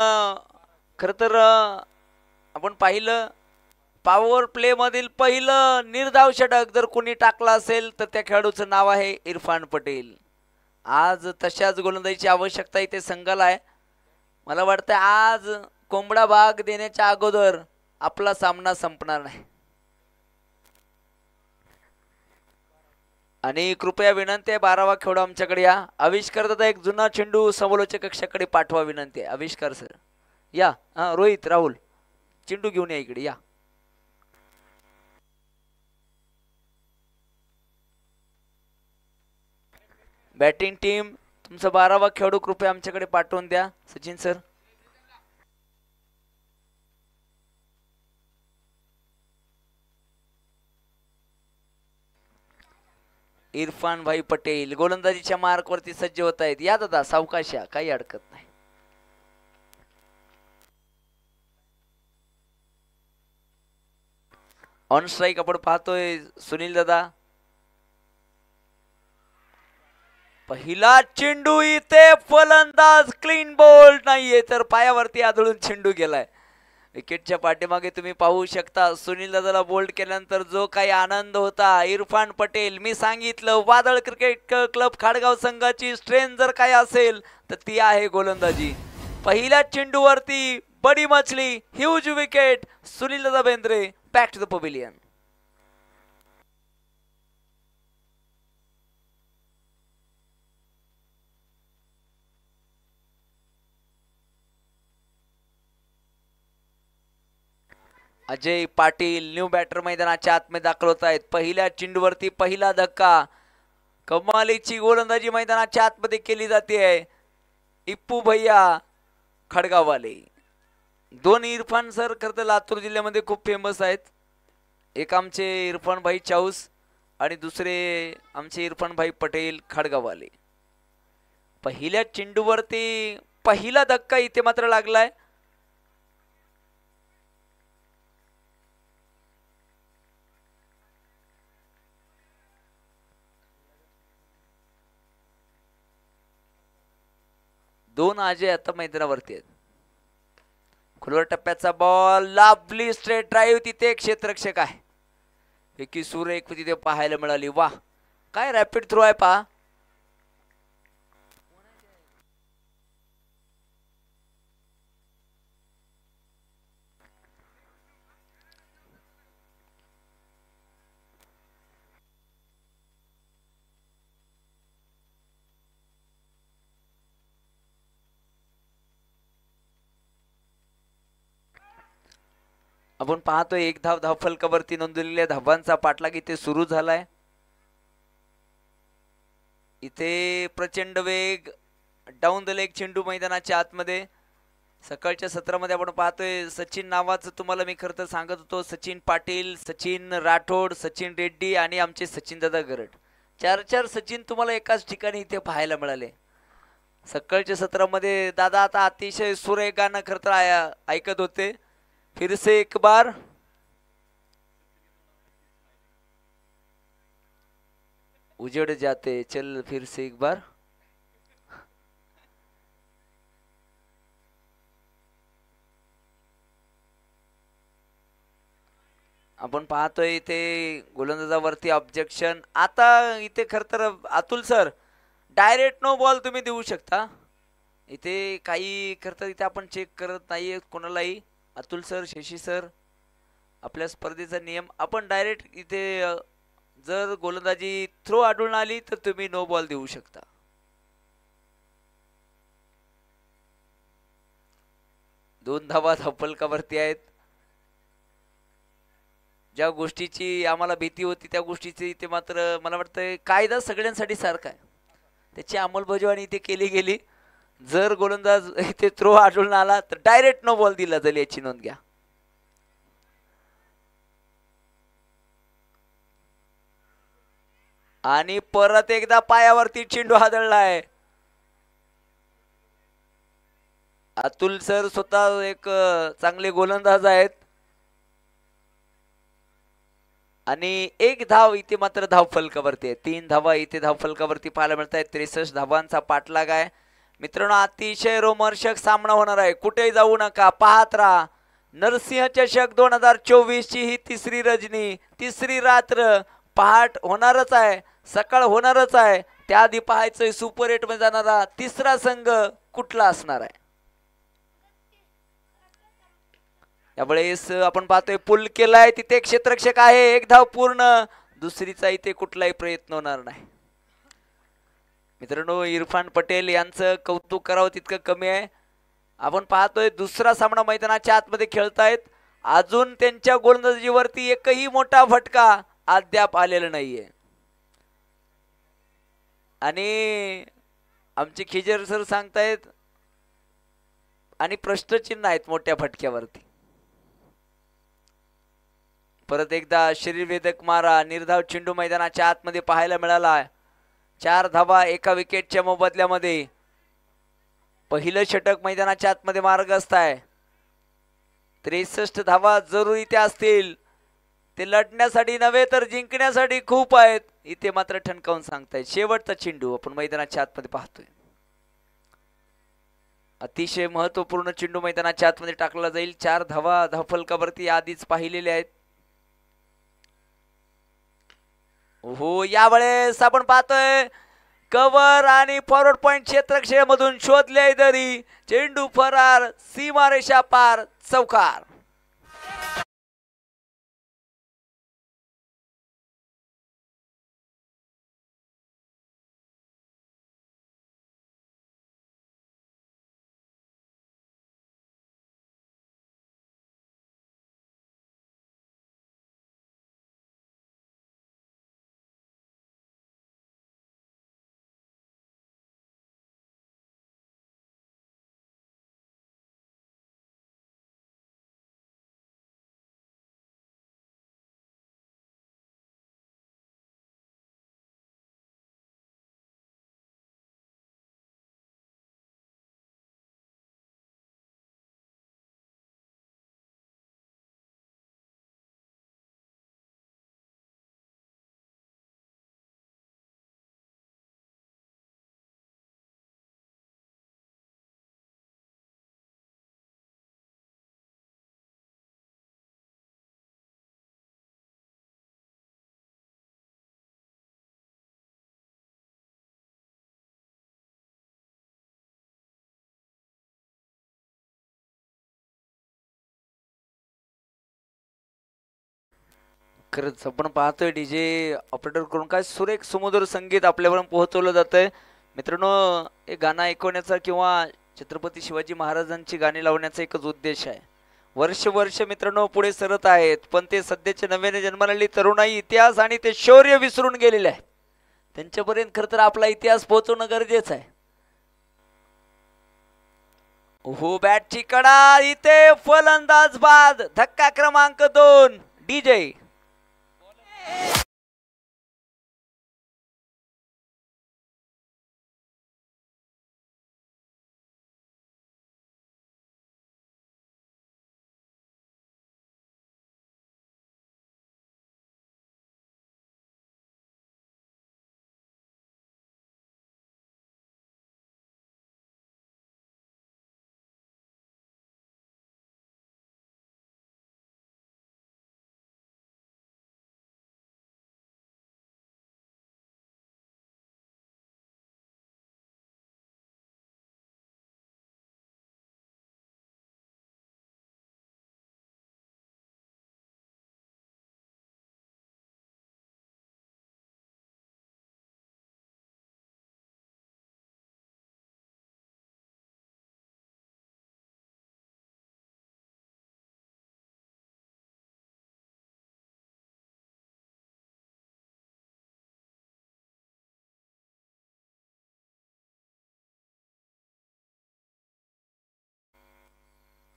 खर तर आपण पाहिलं पॉवर प्ले मधील पहिलं निर्धाव षटक जर कोणी टाकला असेल तर त्या खेळाडूचं नाव आहे इरफान पटेल आज तशाच गोलंदाजीची आवश्यकता इथे संघाला आहे मला वाटतं आज कोंबडा भाग देण्याच्या अगोदर आपला सामना संपणार नाही आणि कृपया विनंती आहे बारावा खेळू आमच्याकडे या आविष्कार दादा एक जुना चेंडू समोलोचक कक्षाकडे पाठवा विनंती आहे आविष्कार सर या हां रोहित राहुल चेंडू घेऊन या इकडे या बॅटिंग टीम तुमचा बारावा खेळाडू कृपया आमच्याकडे पाठवून द्या सचिन सर इरफान भाई पटेल गोलंदाजीच्या मार्कवरती सज्ज होत आहेत या दादा सावकाशा काही अडकत नाही ऑन स्ट्राईक आपण पाहतोय सुनील दादा पहिला चेंडू इथे फलंदाज क्लीन बोल्ड नाहीये तर पायावरती आदळून चेंडू गेलाय विकेटच्या पाठीमागे तुम्ही पाहू शकता सुनील दादाला बोल्ड केल्यानंतर जो काही आनंद होता इरफान पटेल मी सांगितलं वादळ क्रिकेट क्लब खाडगाव संघाची स्ट्रेंथ जर काय असेल तर ती आहे गोलंदाजी पहिल्या चेंडूवरती बडी मछली huge wicket Sunil Dada Bendre back to the pavilion Ajay Patil new batter मैदानाच्या आतमध्ये दाखल होत आहेत पहिल्या चिंडवरती पहिला धक्का कमालीची गोलंदाजी मैदानाच्या आतमध्ये केली जाते आहे इप्पू भैया खडगाववाले दोन इरफान सर खरं तर लातूर जिल्ह्यामध्ये खूप फेमस आहेत एक आमचे इरफान भाई चाऊस आणि दुसरे आमचे इरफान भाई पटेल खडगाववाले पहिल्या चेंडूवरती पहिला धक्का इथे मात्र लागलाय दोन आजे आता मैदानावरती आहेत खुलवर टप्प्याचा बॉल लाभली स्ट्रेट ड्राईव्ह तिथे क्षेत्ररक्षक आहे एकी सूर एक तिथे पाहायला मिळाली वा काय रॅपिड थ्रो आहे पहा आपण पाहतो एक धाव नोंदवलेली नोंदवलेल्या धावांचा पाठलाग इथे सुरू झालाय इथे प्रचंड वेग डाऊन द लेग चेंडू मैदानाच्या आतमध्ये सकाळच्या सत्रामध्ये आपण पाहतोय सचिन नावाचं तुम्हाला मी खरं तर सांगत होतो सचिन पाटील सचिन राठोड सचिन रेड्डी आणि आमचे सचिन दादा गरड चार चार सचिन तुम्हाला एकाच ठिकाणी इथे पाहायला मिळाले सकाळच्या सत्रामध्ये दादा आता अतिशय सुरेगानं खरं तर ऐकत होते फिर से एक बार उजड़ जाते चल फिर से एक बार आपण पाहतोय इथे गोलंदाजावरती ऑब्जेक्शन आता इथे खर तर Atul sir direct no ball तुम्ही देऊ शकता इथे काही खर तर इथे आपण चेक करत नाही कोणालाही अतुल सर शशी सर आपल्या स्पर्धेचा नियम आपण डायरेक्ट इथे जर गोलंदाजी थ्रो आढळून आली तर तुम्ही नो बॉल देऊ शकता दोन धावा धापलकावरती आहेत ज्या गोष्टीची आम्हाला भीती होती त्या गोष्टीची इथे मात्र मला वाटतं कायदा सगळ्यांसाठी सारखा आहे त्याची अंमलबजावणी इथे केली गेली जर गोलंदाज इथे थ्रो आढळून आला तर डायरेक्ट नो बॉल दिला जाईल याची नोंद घ्या आणि परत एकदा पायावरती चेंडू हादळलाय अतुल सर स्वतः एक चांगले गोलंदाज आहेत आणि एक धाव इथे मात्र धाव फलकावरती आहे तीन धावा इथे धाव फलकावरती पाहायला मिळत आहेत त्रेसष्ट धावांचा पाठलाग आहे मित्रांनो अतिशय रोमर्षक सामना होणार आहे कुठेही जाऊ नका पाहत राहा नरसिंह चषक दोन हजार चोवीस ची ही तिसरी रजनी तिसरी रात्र पहाट होणारच आहे सकाळ होणारच आहे त्याआधी पाहायचंय सुपर एट मध्ये जाणारा तिसरा संघ कुठला असणार आहे यावेळेस आपण पाहतोय पुल केलाय तिथे क्षेत्रक्षक आहे एक धाव पूर्ण दुसरीचा इथे कुठलाही प्रयत्न होणार नाही मित्रांनो इरफान पटेल यांचं कौतुक करावं तितकं कमी आहे आपण पाहतोय दुसरा सामना मैदानाच्या आतमध्ये खेळतायत अजून त्यांच्या गोलंदाजीवरती एकही मोठा फटका अद्याप आलेला नाहीये आणि आमचे खिजर सर सांगतायत आणि प्रश्नचिन्ह आहेत मोठ्या फटक्यावरती परत एकदा श्रीवेदक मारा निर्धाव चेंडू मैदानाच्या आतमध्ये पाहायला मिळाला चार धावा एका विकेटच्या मोबदल्यामध्ये पहिलं षटक मैदानाच्या आतमध्ये मार्ग असताय त्रेसष्ट धावा जरुरी त्या असतील ते लढण्यासाठी नव्हे तर जिंकण्यासाठी खूप आहेत इथे मात्र ठणकावून सांगताय शेवटचा चेंडू आपण मैदानाच्या आतमध्ये पाहतोय अतिशय महत्वपूर्ण चेंडू मैदानाच्या आतमध्ये टाकला जाईल चार धावा धाफलकावरती आधीच पाहिलेले आहेत हो यावेळेस आपण पाहतोय कवर आणि फॉरवर्ड पॉईंट क्षेत्रक्षेमधून शोधले दरी चेंडू फरार सीमारेषा पार चौकार खरंच आपण पाहतोय डीजे ऑपरेटर करून काय सुरेख समुद्र संगीत आपल्यापर्यंत पोहोचवलं जात आहे मित्रांनो हे गाणं ऐकवण्याचा किंवा छत्रपती शिवाजी महाराजांची गाणी लावण्याचा एकच उद्देश आहे वर्ष वर्ष मित्रांनो पुढे सरत आहेत पण ते सध्याच्या नव्याने जन्मालेली तरुणाई इतिहास आणि ते शौर्य विसरून गेलेले आहे त्यांच्यापर्यंत खरं तर आपला इतिहास पोहोचवणं गरजेचं आहे हो बॅटची कडा इथे फलंदाज बाद धक्का क्रमांक दोन डीजे Yeah.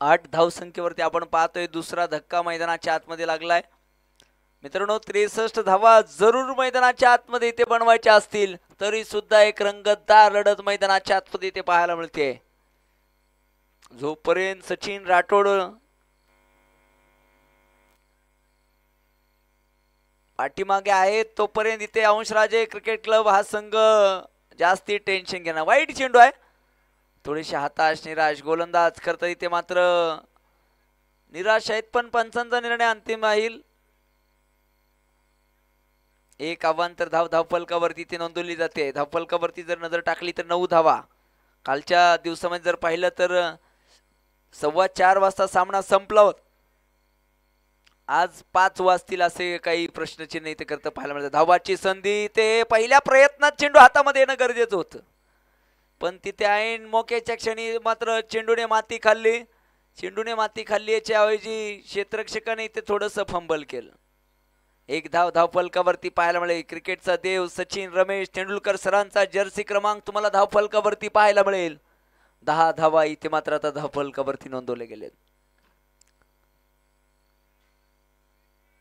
आठ धावसंख्येवरती आपण पाहतोय दुसरा धक्का मैदानाच्या आतमध्ये लागलाय मित्रांनो त्रेसष्ट धावा जरूर मैदानाच्या आतमध्ये इथे बनवायच्या असतील तरी सुद्धा एक रंगतदार लढत मैदानाच्या आतमध्ये इथे पाहायला मिळते जोपर्यंत सचिन राठोड पाठीमागे आहेत तोपर्यंत इथे अंशराजे क्रिकेट क्लब हा संघ जास्ती टेन्शन घेणार वाईट चेंडू आहे थोडीशी हताश निराश गोलंदाज करता इथे मात्र निराश आहेत पण पंचांचा निर्णय अंतिम राहील एक तर धाव धावफलकावरती ते नोंदवली जाते धावपलकावरती जर नजर टाकली तर नऊ धावा कालच्या दिवसामध्ये जर पाहिलं तर सव्वा चार वाजता सामना संपला होत आज पाच वाजतील असे काही प्रश्नचिन्ह इथे करता पाहायला मिळतात धावाची संधी ते पहिल्या प्रयत्नात चेंडू हातामध्ये येणं गरजेचं होतं पण तिथे ऐन मोक्याच्या क्षणी मात्र चेंडूने माती खाल्ली चेंडूने माती खाल्ली याच्या क्षेत्रक्षकाने इथे थोडंसं फंबल केलं एक धाव धाव फलकावरती पाहायला मिळेल क्रिकेटचा देव सचिन रमेश तेंडुलकर सरांचा जर्सी क्रमांक तुम्हाला धावफलकावरती पाहायला मिळेल दहा धावा इथे मात्र आता धावफलकावरती नोंदवले गेलेत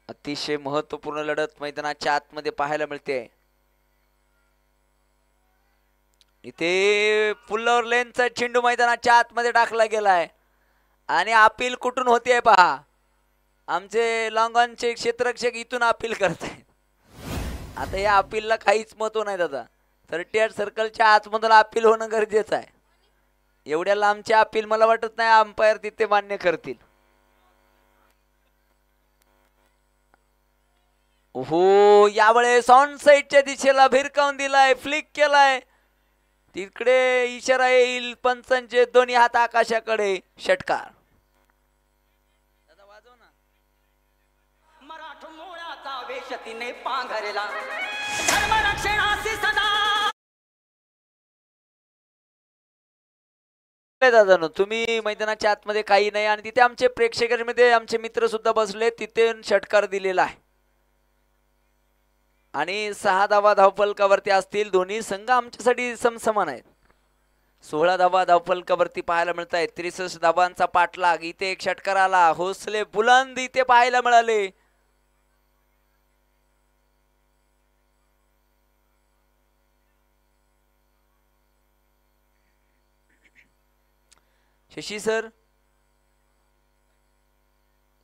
अतिशय महत्वपूर्ण लढत मैदानाच्या आतमध्ये पाहायला मिळते इथे फुल्लर लेनचा चेंडू मैदानाच्या आतमध्ये टाकला गेलाय आणि अपील कुठून होते पहा आमचे लॉंगॉनचे क्षेत्ररक्षक इथून अपील करत आहेत आता या अपीलला काहीच महत्व नाही दादा थर्टी एट सर्कलच्या आतमधून अपील होणं गरजेचं आहे एवढ्या लांबच्या अपील मला वाटत नाही अंपायर तिथे मान्य करतील हो यावेळेस ऑन साईडच्या दिशेला भिरकावून दिलाय फ्लिक केलाय तिकडे इशारा येईल पंचांचे दोन्ही हात आकाशाकडे षटकार दादा तुम्ही मैदानाच्या आतमध्ये काही नाही आणि तिथे आमचे प्रेक्षकांमध्ये आमचे मित्र सुद्धा बसले तिथे षटकार दिलेला आहे आणि सहा धावा धावफलकावरती असतील दोन्ही संघ आमच्यासाठी समसमान आहेत सोळा धावा धावफलकावरती पाहायला मिळत आहेत त्रेसष्ट धावांचा पाठलाग इथे एक षटकार आला होसले बुलंद इथे पाहायला मिळाले शशी सर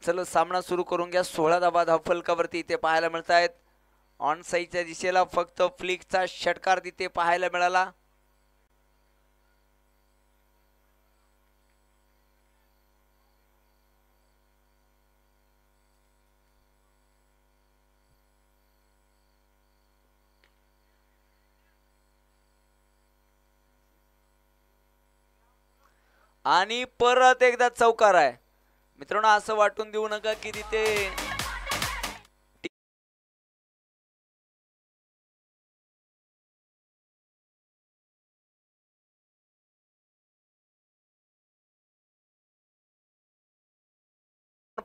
चलो सामना सुरू करून घ्या सोळा धावा धावफलकावरती इथे पाहायला मिळत आहेत ऑन ऑनसाईच्या दिशेला फक्त फ्लिकचा षटकार तिथे पाहायला मिळाला आणि परत एकदा चौकार आहे मित्रांनो असं वाटून देऊ नका की तिथे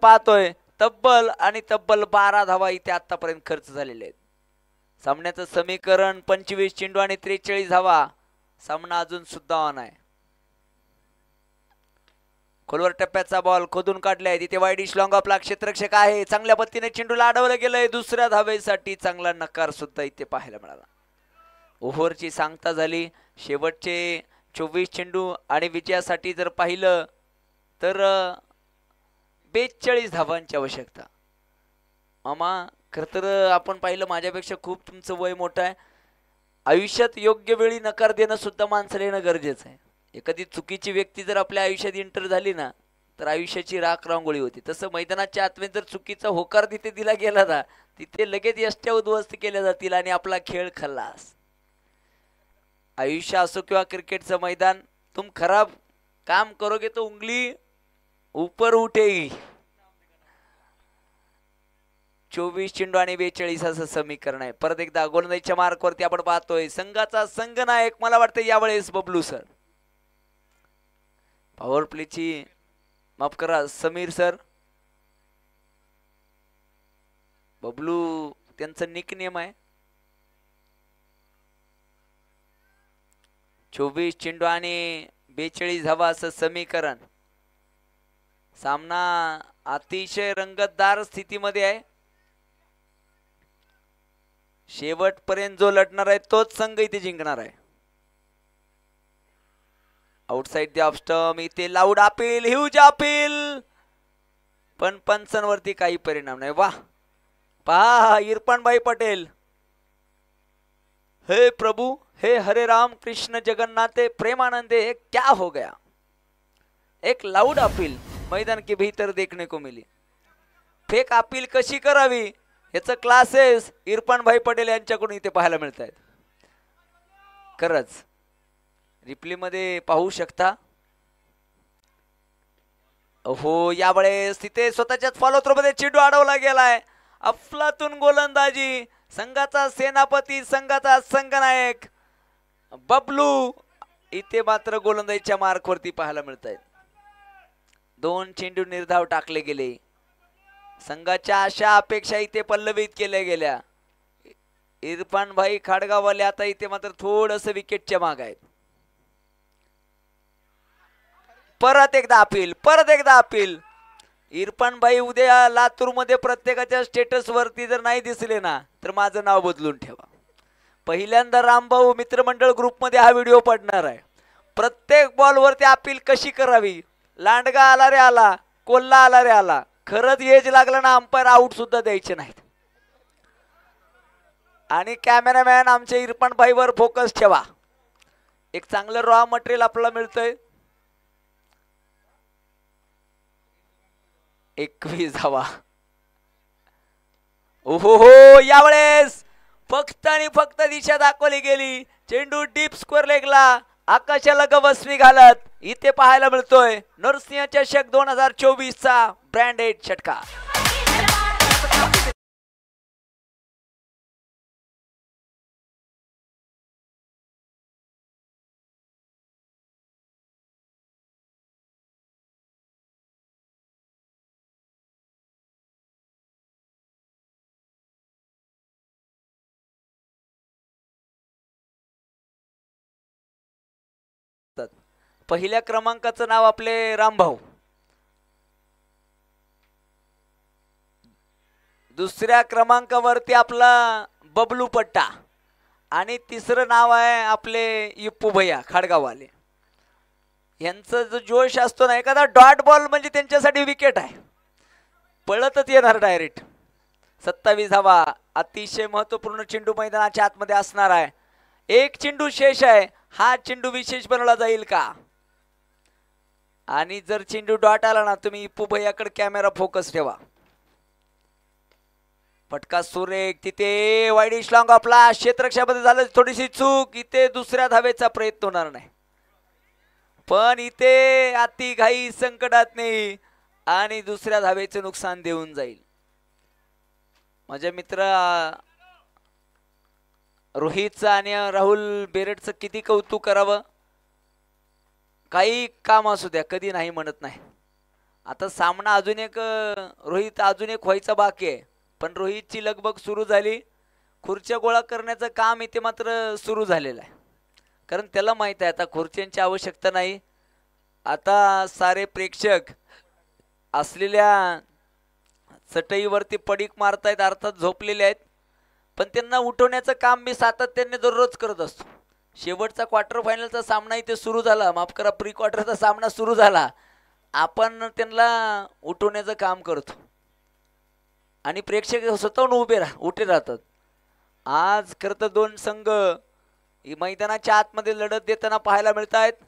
पाहतोय तब्बल आणि तब्बल बारा धावा इथे आतापर्यंत खर्च झालेले आहेत सामन्याचं समीकरण पंचवीस चेंडू आणि त्रेचाळीस धावा सामना अजून सुद्धा ऑन आहे खोलवर टप्प्याचा बॉल खोदून काढलाय तिथे वाईडिश लॉंग आपला क्षेत्रक्षक आहे चांगल्या पद्धतीने चेंडूला अडवलं गेलंय दुसऱ्या धावेसाठी चांगला नकार सुद्धा इथे पाहायला मिळाला ओव्हरची सांगता झाली शेवटचे चोवीस चेंडू आणि विजयासाठी जर पाहिलं तर बेचाळीस धावांची आवश्यकता मामा खरं तर आपण पाहिलं माझ्यापेक्षा खूप तुमचं वय मोठं आहे आयुष्यात योग्य वेळी नकार देणं सुद्धा माणसाला येणं गरजेचं आहे एखादी चुकीची व्यक्ती जर आपल्या आयुष्यात इंटर झाली ना तर आयुष्याची राख रांगोळी होती तसं मैदानाच्या आतमध्ये जर चुकीचा होकार तिथे दिला गेला ना तिथे लगेच यष्ट्या उद्ध्वस्त केल्या जातील आणि आपला खेळ खल्लास आयुष्य असो किंवा क्रिकेटचं मैदान तुम खराब काम करोगे तो उंगली ऊपर उठे चोवीस चेंडू आणि बेचाळीस असं समीकरण आहे परत एकदा गोलंदाजीच्या मार्कवरती आपण पाहतोय संघाचा संघ नायक मला वाटतं यावेळेस बबलू सर पॉवर प्लेची माफ करा समीर सर बबलू त्यांचं निकनेम आहे चोवीस चेंडू आणि बेचाळीस हवा असं समीकरण सामना अतिशय रंगतदार स्थितीमध्ये आहे शेवटपर्यंत जो लढणार आहे तोच संघ इथे जिंकणार आहे आउटसाइड द ऑफस्टम इथे लाऊड अपील ह्यूज अपील पण पंचांवरती काही परिणाम नाही वा पहा भाई पटेल हे प्रभू हे हरे राम कृष्ण जगन्नाथे प्रेमानंदे क्या हो गया एक लाऊड अपील मैदान के भीतर देखने को मिली फेक अपील कशी करावी याचं क्लासेस भाई पटेल यांच्याकडून इथे पाहायला मिळत आहेत खरंच रिप्लीमध्ये पाहू शकता हो यावेळेस तिथे स्वतःच्याच फॉलो मध्ये चिडू अडवला गेलाय अफलातून गोलंदाजी संघाचा सेनापती संघाचा संघनायक बबलू इथे मात्र गोलंदाजीच्या मार्कवरती पाहायला मिळत आहेत दोन चेंडू निर्धाव टाकले गेले संघाच्या अशा अपेक्षा इथे पल्लवीत केल्या गेल्या इरफान भाई खाडगाववाले आता इथे मात्र थोडस विकेटच्या माग आहेत परत एकदा अपील परत एकदा अपील इरफान भाई उद्या लातूरमध्ये प्रत्येकाच्या स्टेटसवरती जर नाही दिसले ना तर माझं नाव बदलून ठेवा पहिल्यांदा रामभाऊ मित्रमंडळ ग्रुपमध्ये हा व्हिडिओ पडणार आहे प्रत्येक बॉलवरती अपील कशी करावी लांडगा आला रे आला कोल्हा आला रे आला खरंच एज लागलं ना अंपायर आउट सुद्धा द्यायचे नाहीत आणि कॅमेरामॅन आमचे इरपण भाईवर फोकस ठेवा एक चांगलं रॉ मटेरियल आपल्याला मिळतंय एकवीस हवा ओहो हो यावेळेस फक्त आणि फक्त दिशा दाखवली गेली चेंडू डीप स्क्वेअर लेगला आकाशाला गवस्वी घालत इथे पाहायला मिळतोय नरसिंहाच्या शक दोन हजार चोवीस चा ब्रँडेड षटका पहिल्या क्रमांकाचं नाव आपले रामभाऊ दुसऱ्या क्रमांकावरती आपला बबलू पट्टा आणि तिसरं नाव आहे आपले इप्पू भैया खाडगाववाले यांचा जो जोश असतो ना एखादा डॉट बॉल म्हणजे त्यांच्यासाठी विकेट आहे पळतच येणार डायरेक्ट सत्तावीस हवा अतिशय महत्वपूर्ण चेंडू मैदानाच्या आतमध्ये असणार आहे एक चेंडू शेष आहे हा चेंडू विशेष बनवला जाईल का आणि जर चेंडू डॉट आला ना तुम्ही इप्पू कॅमेरा फोकस ठेवा फटका सुरेख तिथे वाईड लॉंग आपला क्षेत्रक्षामध्ये झालं थोडीशी चूक इथे दुसऱ्या धावेचा प्रयत्न होणार नाही पण इथे अति घाई संकटात नाही आणि दुसऱ्या धावेचं नुकसान देऊन जाईल माझ्या मित्र रोहितचं आणि राहुल बेरेटचं किती कौतुक करावं काही काम असू द्या कधी नाही म्हणत नाही आता सामना अजून एक रोहित अजून एक व्हायचा बाकी आहे पण रोहितची लगबग सुरू झाली खुर्च्या गोळा करण्याचं काम इथे मात्र सुरू झालेलं आहे कारण त्याला माहीत आहे आता खुर्च्यांची आवश्यकता नाही आता सारे प्रेक्षक असलेल्या चटईवरती पडीक मारतायत अर्थात झोपलेले आहेत पण त्यांना उठवण्याचं काम मी सातत्याने दररोज करत असतो शेवटचा क्वार्टर फायनलचा सामना इथे सुरू झाला माफ करा प्री क्वार्टरचा सामना सुरू झाला आपण त्यांना उठवण्याचं काम करतो आणि प्रेक्षक स्वतःहून उभे राह उठे राहतात आज खरं तर दोन संघ मैदानाच्या आतमध्ये लढत देताना पाहायला मिळत आहेत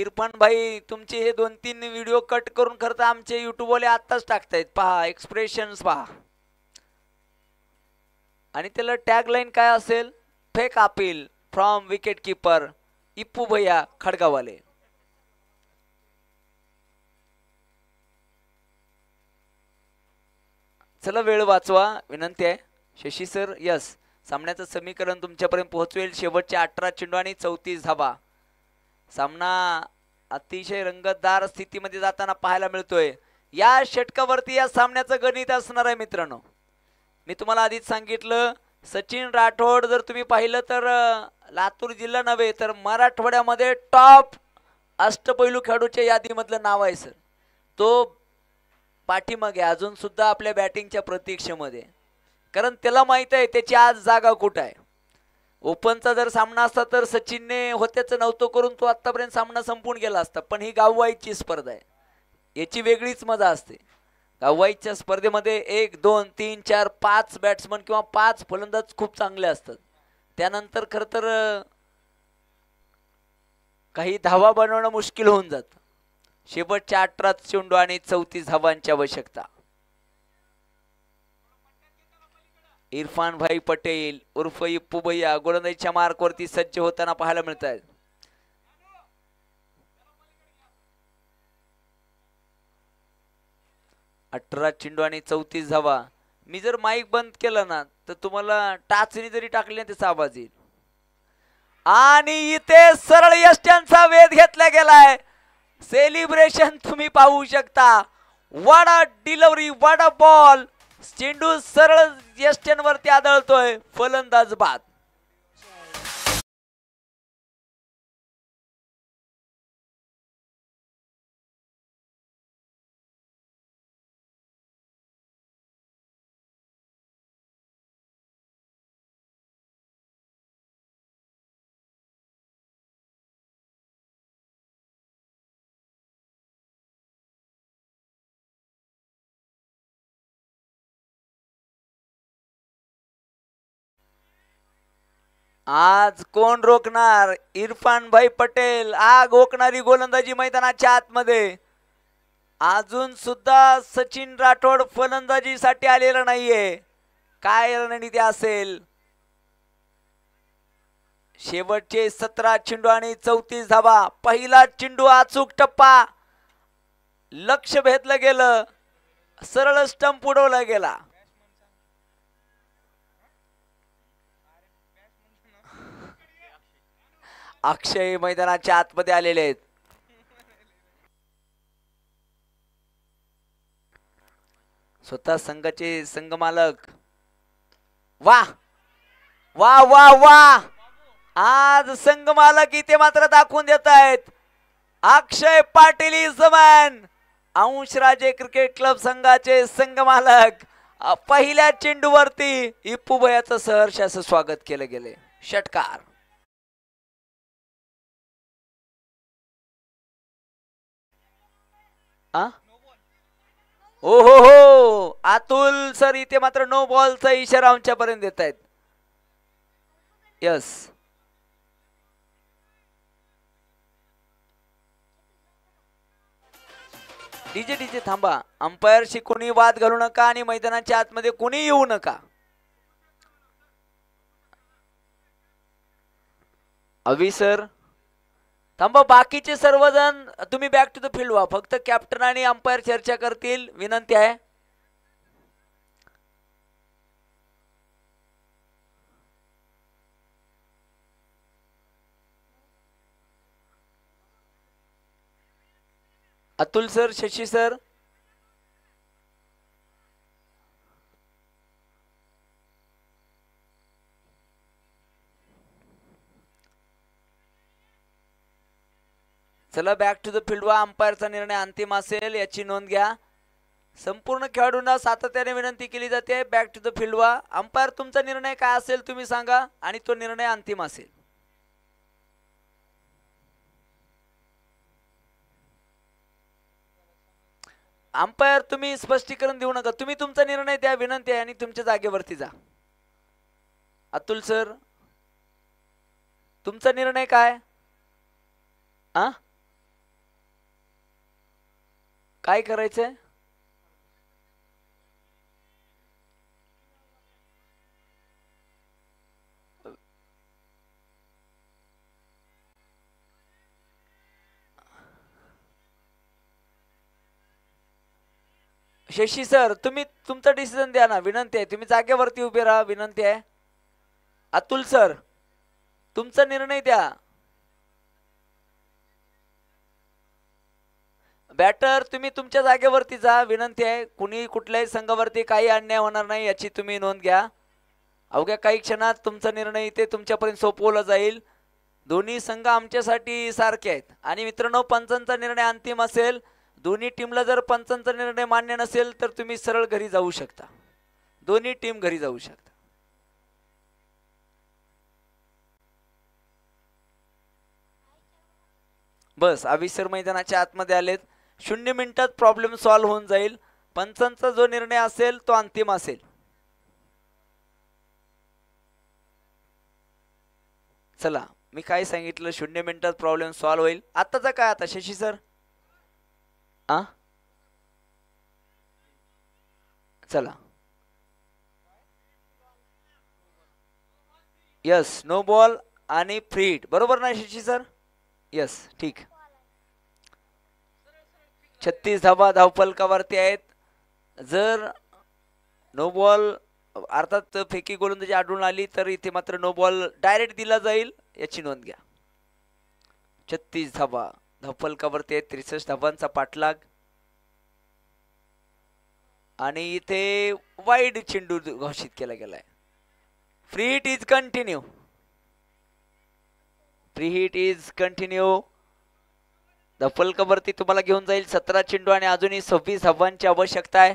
इरफान भाई तुमचे हे दोन तीन व्हिडिओ कट करून खरं तर आमचे युट्यूबवाले आत्ताच टाकतायत पहा एक्सप्रेशन्स पहा आणि त्याला लाईन काय असेल fake appeal from wicket keeper Ippu भैया खडगावाले चला वेळ वाचवा विनंती आहे शशी सर यस सामन्याचं समीकरण तुमच्यापर्यंत पोहोचवेल शेवटचे अठरा चेंडू आणि चौतीस धावा सामना अतिशय रंगतदार स्थितीमध्ये जाताना पाहायला मिळतोय या षटकावरती या सामन्याचं गणित असणार आहे मित्रांनो मी तुम्हाला आधीच सांगितलं सचिन राठोड जर तुम्ही पाहिलं तर लातूर जिल्हा नव्हे तर मराठवाड्यामध्ये टॉप अष्टपैलू खेळाडूच्या यादीमधलं नाव आहे सर तो पाठीमागे अजून सुद्धा आपल्या बॅटिंगच्या प्रतीक्षेमध्ये कारण त्याला माहीत आहे त्याची आज जागा कुठं आहे ओपनचा जर सामना असता तर सचिनने होत्याचं नव्हतं करून तो आत्तापर्यंत सामना संपून गेला असता पण ही गाववाईची स्पर्धा आहे याची वेगळीच मजा असते वयच्या स्पर्धेमध्ये एक दोन तीन चार पाच बॅट्समन किंवा पाच फलंदाज खूप चांगले असतात त्यानंतर खर तर काही धावा बनवणं मुश्किल होऊन जात शेवटच्या अठरा चेंडू आणि चौतीस धावांची आवश्यकता इरफान भाई पटेल उर्फ पुबैया गोलंदाजीच्या मार्कवरती सज्ज होताना पाहायला मिळत आहेत अठरा चेंडू आणि चौतीस धावा मी जर माईक बंद केला ना तर तुम्हाला टाचणी जरी टाकली ना त्याचा आवाज येईल आणि इथे सरळ यष्ट्यांचा वेध घेतला गेलाय सेलिब्रेशन तुम्ही पाहू शकता वाडा डिलिव्हरी वाडा बॉल चेंडू सरळ यष्ट्यांवरती आदळतोय फलंदाज बाद आज कोण रोखणार इरफान भाई पटेल आग ओकणारी गोलंदाजी मैदानाच्या आतमध्ये अजून सुद्धा सचिन राठोड फलंदाजीसाठी आलेला नाहीये काय रणनीती असेल शेवटचे सतरा चेंडू आणि चौतीस धावा पहिला चेंडू अचूक टप्पा लक्ष भेदलं गेलं सरळ स्टंप उडवला गेला अक्षय मैदानाच्या आतमध्ये आलेले आहेत स्वतः संघाचे संघ मालक वा वा वा वा आज संघ मालक इथे मात्र दाखवून देत आहेत अक्षय पाटील अंश राजे क्रिकेट क्लब संघाचे संघ मालक पहिल्या चेंडूवरती इप्पू सहर्ष असं स्वागत केलं गेले षटकार ओ हो हो अतुल सर इथे मात्र नो बॉलचा इशारा आमच्यापर्यंत देत आहेत यस डीजे डीजे थांबा अंपायरशी कोणी वाद घालू नका आणि मैदानाच्या आतमध्ये कोणी येऊ नका अवी सर थांबा बाकीचे सर्वजण तुम्ही बॅक टू द फील्ड व्हा फक्त कॅप्टन आणि अंपायर चर्चा करतील विनंती आहे अतुल सर शशी सर चला बॅक टू द फील्ड वा अंपायरचा निर्णय अंतिम असेल याची नोंद घ्या संपूर्ण खेळाडूंना सातत्याने विनंती केली जाते back to the field umpire तुमचा निर्णय काय असेल तुम्ही सांगा आणि तो निर्णय अंतिम असेल अंपायर तुम्ही स्पष्टीकरण देऊ नका तुम्ही तुमचा निर्णय द्या विनंती आहे आणि तुमच्या जागेवरती जा अतुल सर तुमचा निर्णय काय आ काय करायचंय शशी सर तुम्ही तुमचं डिसिजन द्या ना विनंती आहे तुम्ही जागेवरती उभे राहा विनंती आहे अतुल सर तुमचा निर्णय द्या बॅटर तुम्ही तुमच्या जागेवरती जा विनंती आहे कुणी कुठल्याही संघावरती काही अन्याय होणार नाही याची तुम्ही नोंद घ्या अवघ्या काही क्षणात तुमचा निर्णय इथे तुमच्यापर्यंत सोपवला जाईल दोन्ही संघ आमच्यासाठी सारखे आहेत आणि मित्रांनो पंचांचा निर्णय अंतिम असेल दोन्ही टीमला जर पंचांचा निर्णय मान्य नसेल तर तुम्ही सरळ घरी जाऊ शकता दोन्ही टीम घरी जाऊ शकता बस अभिसर मैदानाच्या आतमध्ये आलेत शून्य मिनिटात प्रॉब्लेम सॉल्व्ह होऊन जाईल पंचांचा जो निर्णय असेल तो अंतिम असेल चला मी काय सांगितलं शून्य मिनिटात प्रॉब्लेम सॉल्व्ह होईल आत्ताचा काय आता शशी सर आ चला यस नो बॉल आणि फ्रीड बरोबर नाही शशी सर यस ठीक छत्तीस धावा धावपलकावरती आहेत जर नो बॉल अर्थात फेकी गोलंदाजी आढळून आली तर इथे मात्र नो बॉल डायरेक्ट दिला जाईल याची नोंद घ्या छत्तीस धावा धावपलकावरती आहेत त्रेसष्ट धावांचा पाठलाग आणि इथे वाईड चेंडू घोषित केला गेलाय free hit is continue free hit is continue दफल कबरती तुम्हाला घेऊन जाईल सतरा चेंडू आणि अजूनही सव्वीस हव्वांची आवश्यकता आहे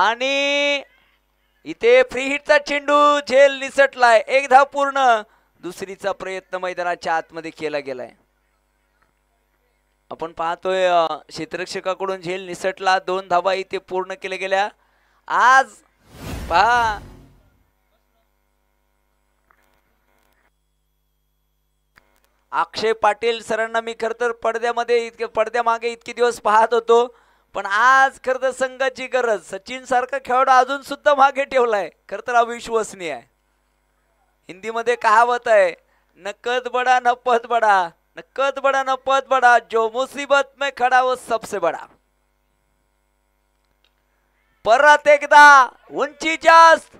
आणि इथे फ्री हिटचा चेंडू झेल निसटलाय एक धाव पूर्ण दुसरीचा प्रयत्न मैदानाच्या आतमध्ये केला गेलाय आपण पाहतोय क्षेत्रक्षकाकडून झेल निसटला दोन धावा इथे पूर्ण केल्या गेल्या आज पहा अक्षय पाटील सरांना मी खर तर पडद्यामध्ये इतके पडद्या मागे इतके दिवस पाहत होतो पण आज खर तर संघाची गरज सचिन सारखा खेळाडू अजून सुद्धा मागे ठेवलाय खर तर अविश्वसनीय आहे हिंदीमध्ये कहावत आहे नकद बडा न पद बडा नकद बडा न पद बडा जो मुसीबत में खडा व सबसे बडा परत एकदा उंची जास्त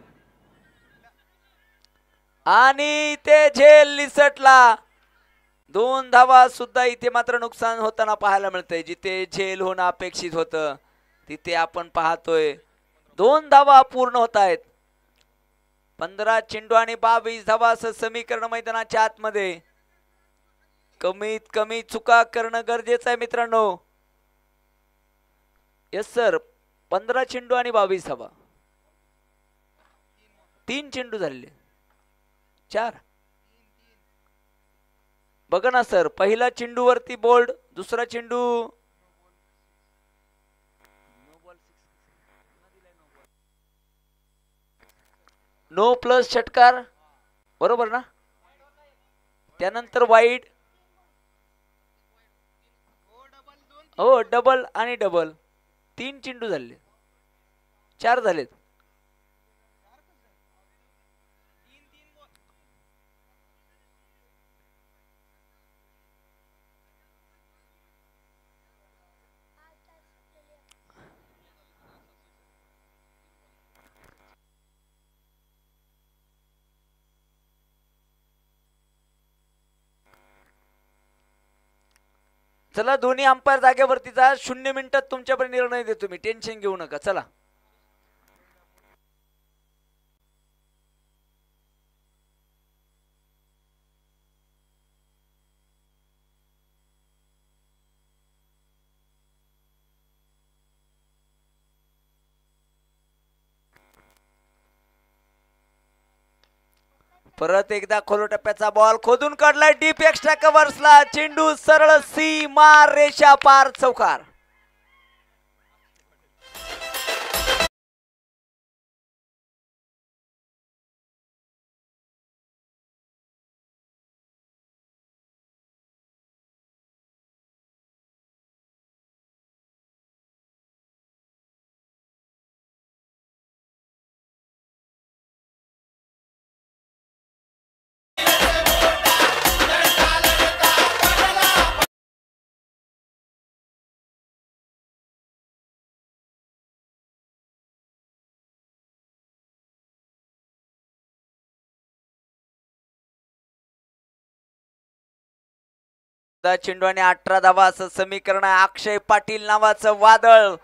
आणि ते झेल निसटला दोन धावा सुद्धा इथे मात्र नुकसान होताना पाहायला मिळतंय जिथे झेल होणं अपेक्षित होतं तिथे आपण पाहतोय दोन धावा पूर्ण होत आहेत पंधरा चेंडू आणि बावीस धावा असं समीकरण मैदानाच्या आतमध्ये कमीत कमी चुका करणं गरजेचं आहे मित्रांनो यस सर पंधरा चेंडू आणि बावीस धावा तीन चेंडू झालेले चार बघा ना सर पहिला चेंडूवरती बोल्ड दुसरा चेंडू नो प्लस षटकार बरोबर ना त्यानंतर वाईड हो डबल आणि डबल तीन चेंडू झाले चार झालेत चला दोन्ही अंपायर जा शून्य मिनिटात तुमच्यापर्यंत निर्णय देतो मी टेन्शन घेऊ नका चला परत एकदा खोलो टप्प्याचा बॉल खोदून काढलाय डीप एक्स्ट्रा कव्हर्सला चेंडू सरळ सी मार रेषा पार चौकार चेंडू अठरा धावा असं समीकरण अक्षय पाटील नावाचं वादळ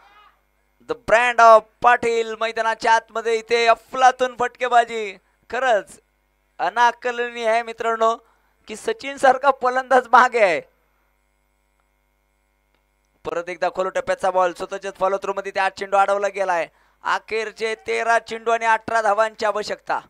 द ब्रँड ऑफ पाटील मैदानाच्या आतमध्ये इथे अफलातून फटकेबाजी खरंच अनाकलनीय आहे मित्रांनो की सचिन सारखा फलंदाज मागे आहे परत एकदा खोलो टप्प्याचा बॉल स्वतःच्याच फॉलो थ्रू मध्ये आठ चेंडू अडवला गेलाय अखेरचे तेरा चेंडू आणि अठरा धावांची आवश्यकता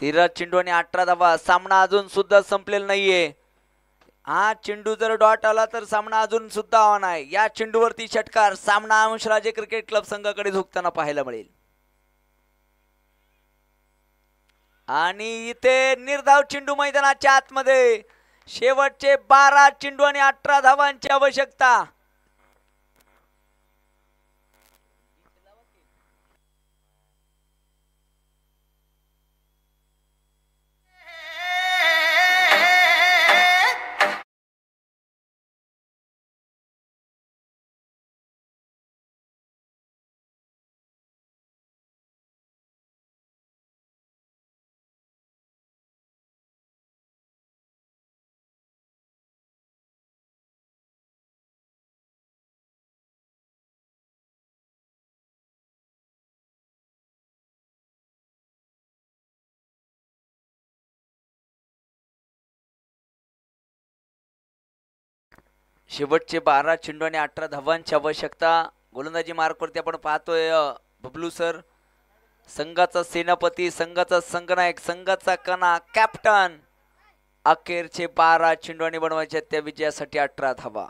धीरज चेंडू आणि अठरा धावा सामना अजून सुद्धा संपलेला नाहीये हा चेंडू जर डॉट आला तर सामना अजून सुद्धा हवा नाही या चेंडूवरती षटकार सामना अंशराजे क्रिकेट क्लब संघाकडे झुकताना पाहायला मिळेल आणि इथे निर्धाव चेंडू मैदानाच्या आतमध्ये शेवटचे बारा चेंडू आणि अठरा धावांची आवश्यकता शेवटचे बारा चेंडू आणि अठरा धावांची आवश्यकता गोलंदाजी वरती आपण पाहतोय बबलू सर संघाचा सेनापती संघाचा संघनायक संघाचा कणा कॅप्टन अखेरचे बारा चेंडवाणी बनवायच्या त्या विजयासाठी अठरा धावा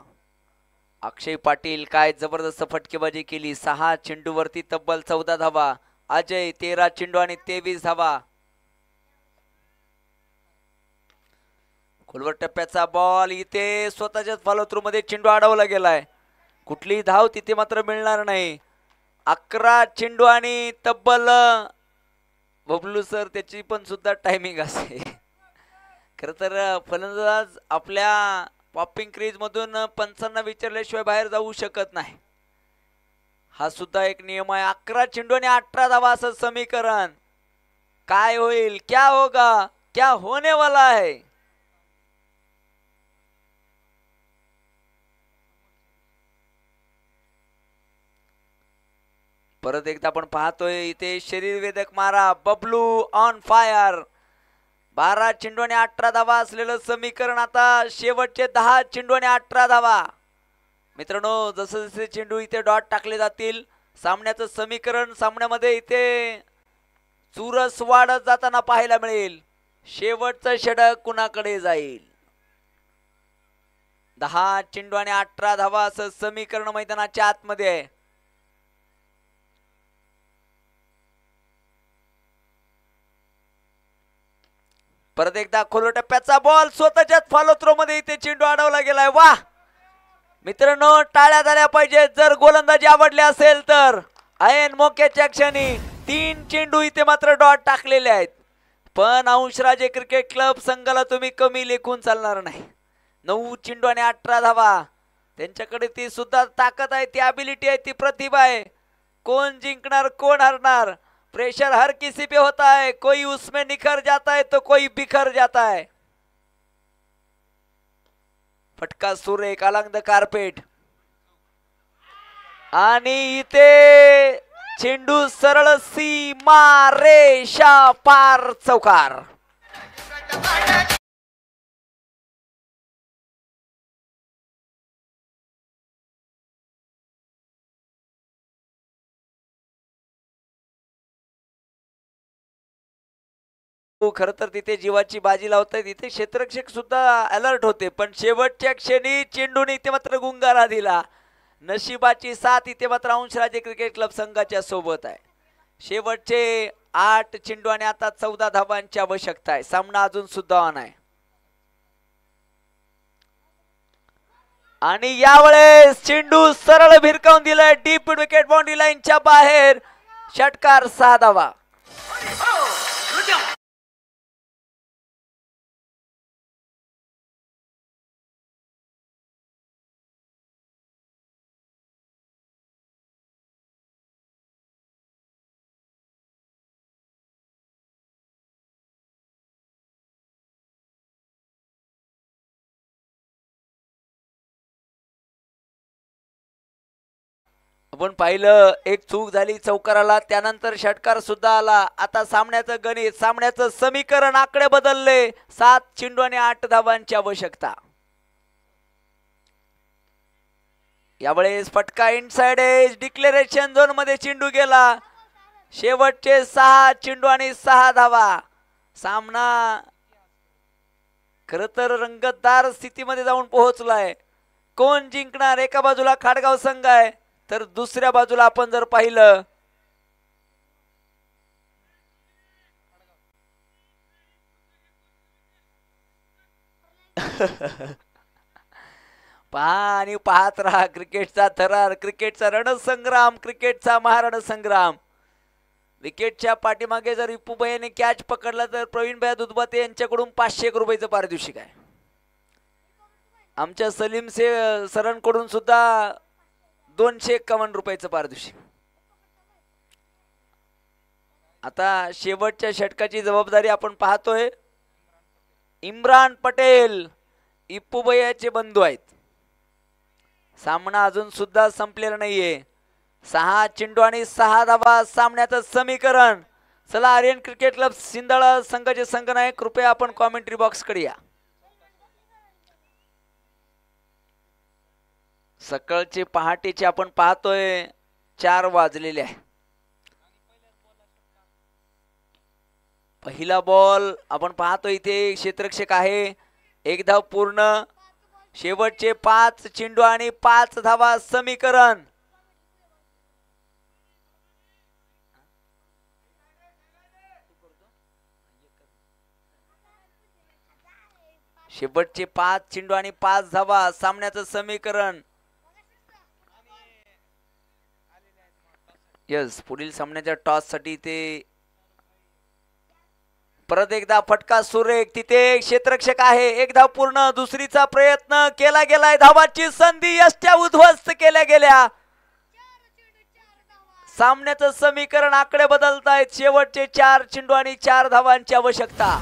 अक्षय पाटील काय जबरदस्त फटकेबाजी केली सहा चेंडूवरती तब्बल चौदा धावा अजय तेरा चेंडू आणि तेवीस धावा खोलवर टप्प्याचा बॉल इथे स्वतःच्याच फॉलो थ्रू मध्ये चेंडू अडवला गेलाय कुठलीही धाव तिथे मात्र मिळणार नाही अकरा चेंडू आणि तब्बल बबलू सर त्याची पण सुद्धा टायमिंग असे खरं तर फलंदाज आपल्या पॉपिंग क्रीजमधून पंचांना विचारल्याशिवाय बाहेर जाऊ शकत नाही हा सुद्धा एक नियम आहे अकरा चेंडू आणि अठरा धावा असं समीकरण काय होईल क्या होगा क्या होने वाला आहे परत एकदा आपण पाहतोय इथे शरीर वेदक मारा बबलू ऑन फायर बारा आणि अठरा धावा असलेलं समीकरण आता शेवटचे दहा आणि अठरा धावा मित्रांनो जसं जसे चेंडू इथे डॉट टाकले जातील सामन्याचं समीकरण सामन्यामध्ये इथे चुरस वाढत जाताना पाहायला मिळेल शेवटचं षडक कुणाकडे जाईल दहा चेंडू आणि अठरा धावा असं समीकरण मैदानाच्या आतमध्ये आहे परत एकदा खोलो टप्प्याचा बॉल स्वतःच्याच फॉलो थ्रो मध्ये इथे चेंडू अडवला गेलाय वा मित्रांनो टाळ्या झाल्या पाहिजे जर गोलंदाजी आवडली असेल तर ऐन मोक्याच्या क्षणी तीन चेंडू इथे मात्र डॉट टाकलेले आहेत पण अंशराजे क्रिकेट क्लब संघाला तुम्ही कमी लेखून चालणार नाही नऊ चेंडू आणि अठरा धावा त्यांच्याकडे ती सुद्धा ताकद आहे ती अबिलिटी आहे ती प्रतिभा आहे कोण जिंकणार कोण हरणार प्रेशर हर किसी पे होता है कोई उसमें निखर जाता है तो कोई बिखर जाता है फटका सूर्य कालांग द कार्पेट आणि इथे चेंडू सरळ सीमा शा पार चौकार हो, खर तर तिथे जीवाची बाजी लावताय तिथे क्षेत्रक्षक सुद्धा अलर्ट होते पण शेवटच्या क्षणी चेंडूने इथे मात्र गुंगारा दिला नशिबाची साथ इथे मात्र अंशराजे क्रिकेट क्लब संघाच्या सोबत आहे शेवटचे आठ चेंडू आणि आता चौदा धावांची आवश्यकता आहे सामना अजून सुद्धा ऑन आहे आणि यावेळेस चेंडू सरळ भिरकावून दिलाय डीप विकेट बाउंड्री लाईनच्या बाहेर षटकार सहा धावा oh! आपण पाहिलं एक चूक झाली चौकाराला त्यानंतर षटकार सुद्धा आला आता सामन्याचं गणित सामन्याचं समीकरण आकडे बदलले सात चेंडू आणि आठ धावांची आवश्यकता यावेळेस फटका इनसाइड एज डिक्लेरेशन झोन मध्ये चेंडू गेला शेवटचे सहा चेंडू आणि सहा धावा सामना खर तर रंगतदार स्थितीमध्ये जाऊन पोहोचलाय कोण जिंकणार एका बाजूला खाडगाव संघ आहे तर दुसऱ्या बाजूला आपण जर पाहिलं पहा आणि पाहत राहा क्रिकेटचा थरार क्रिकेटचा रणसंग्राम क्रिकेटचा महारणसंग्राम विकेटच्या पाठीमागे जर इपूबाईने कॅच पकडला तर प्रवीण दुधबाते यांच्याकडून पाचशे एक रुपयाचं पारितोषिक आहे आमच्या सलीम से सरांकडून सुद्धा दोनशे एक्कावन्न रुपयाचं पारदिवशी आता शेवटच्या षटकाची जबाबदारी आपण पाहतोय इम्रान पटेल इप्पूबयाचे बंधू आहेत सामना अजून सुद्धा संपलेला नाहीये सहा चेंडू आणि सहा धावा सामन्याचं समीकरण चला आर्यन क्रिकेट क्लब सिंदाळा संघाचे संघ नाही कृपया आपण कॉमेंट्री कडे या सकाळचे पहाटेचे आपण पाहतोय चार वाजलेले आहे पहिला बॉल आपण पाहतोय इथे क्षेत्रक्षक आहे एक धाव पूर्ण शेवटचे पाच चेंडू आणि पाच धावा समीकरण शेवटचे पाच चेंडू आणि पाच धावा सामन्याचं समीकरण यस पुढील सामन्याच्या साठी ते परत एकदा फटका सुरेख तिथे क्षेत्रक्षक आहे एक पूर्ण दुसरीचा प्रयत्न केला गेलाय धावाची संधी यशच्या उद्ध्वस्त केल्या गेल्या सामन्याचं समीकरण आकडे बदलतायत शेवटचे चार चेंडू आणि चार धावांची आवश्यकता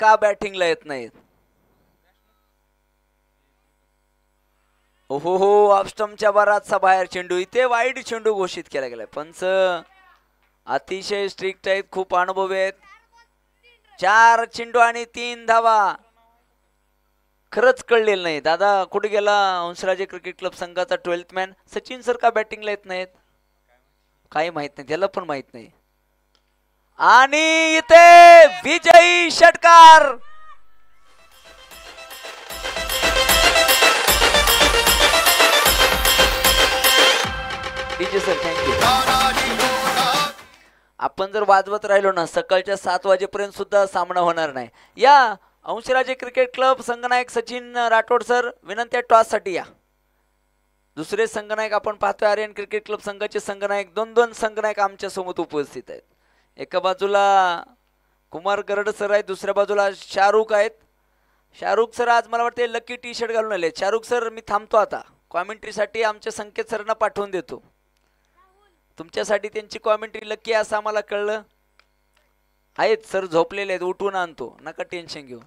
का बॅटिंगला येत नाहीत हो हो ऑप्स्टमच्या बराचसा बाहेर चेंडू इथे वाईट चेंडू घोषित केला गेलाय पंच अतिशय स्ट्रिक्ट आहेत खूप अनुभवी आहेत चार चेंडू आणि तीन धावा खरंच कळलेलं नाही दादा कुठे गेला हंसराजे क्रिकेट क्लब संघाचा ट्वेल्थ मॅन सचिन सर का बॅटिंगला येत नाहीत काही माहीत नाही त्याला पण माहित नाही आणि इथे विजयी षटकार सर आपण जर वाजवत राहिलो ना सकाळच्या सात वाजेपर्यंत सुद्धा सामना होणार नाही या अंशराजे क्रिकेट क्लब संघनायक सचिन राठोड सर विनंती आहे साठी या दुसरे संघनायक आपण पाहतोय आर्यन क्रिकेट क्लब संघाचे संघनायक दोन दोन संघनायक आमच्यासोबत उपस्थित आहेत एका बाजूला कुमार गरड सर आहेत दुसऱ्या बाजूला शाहरुख आहेत शाहरुख सर आज मला वाटते लकी टी शर्ट घालून आले शाहरुख सर मी थांबतो आता कॉमेंट्रीसाठी आमच्या संकेत सरांना पाठवून देतो तुमच्यासाठी त्यांची कॉमेंट्री लकी असं आम्हाला कळलं आहेत सर झोपलेले आहेत उठून आणतो नका टेन्शन घेऊ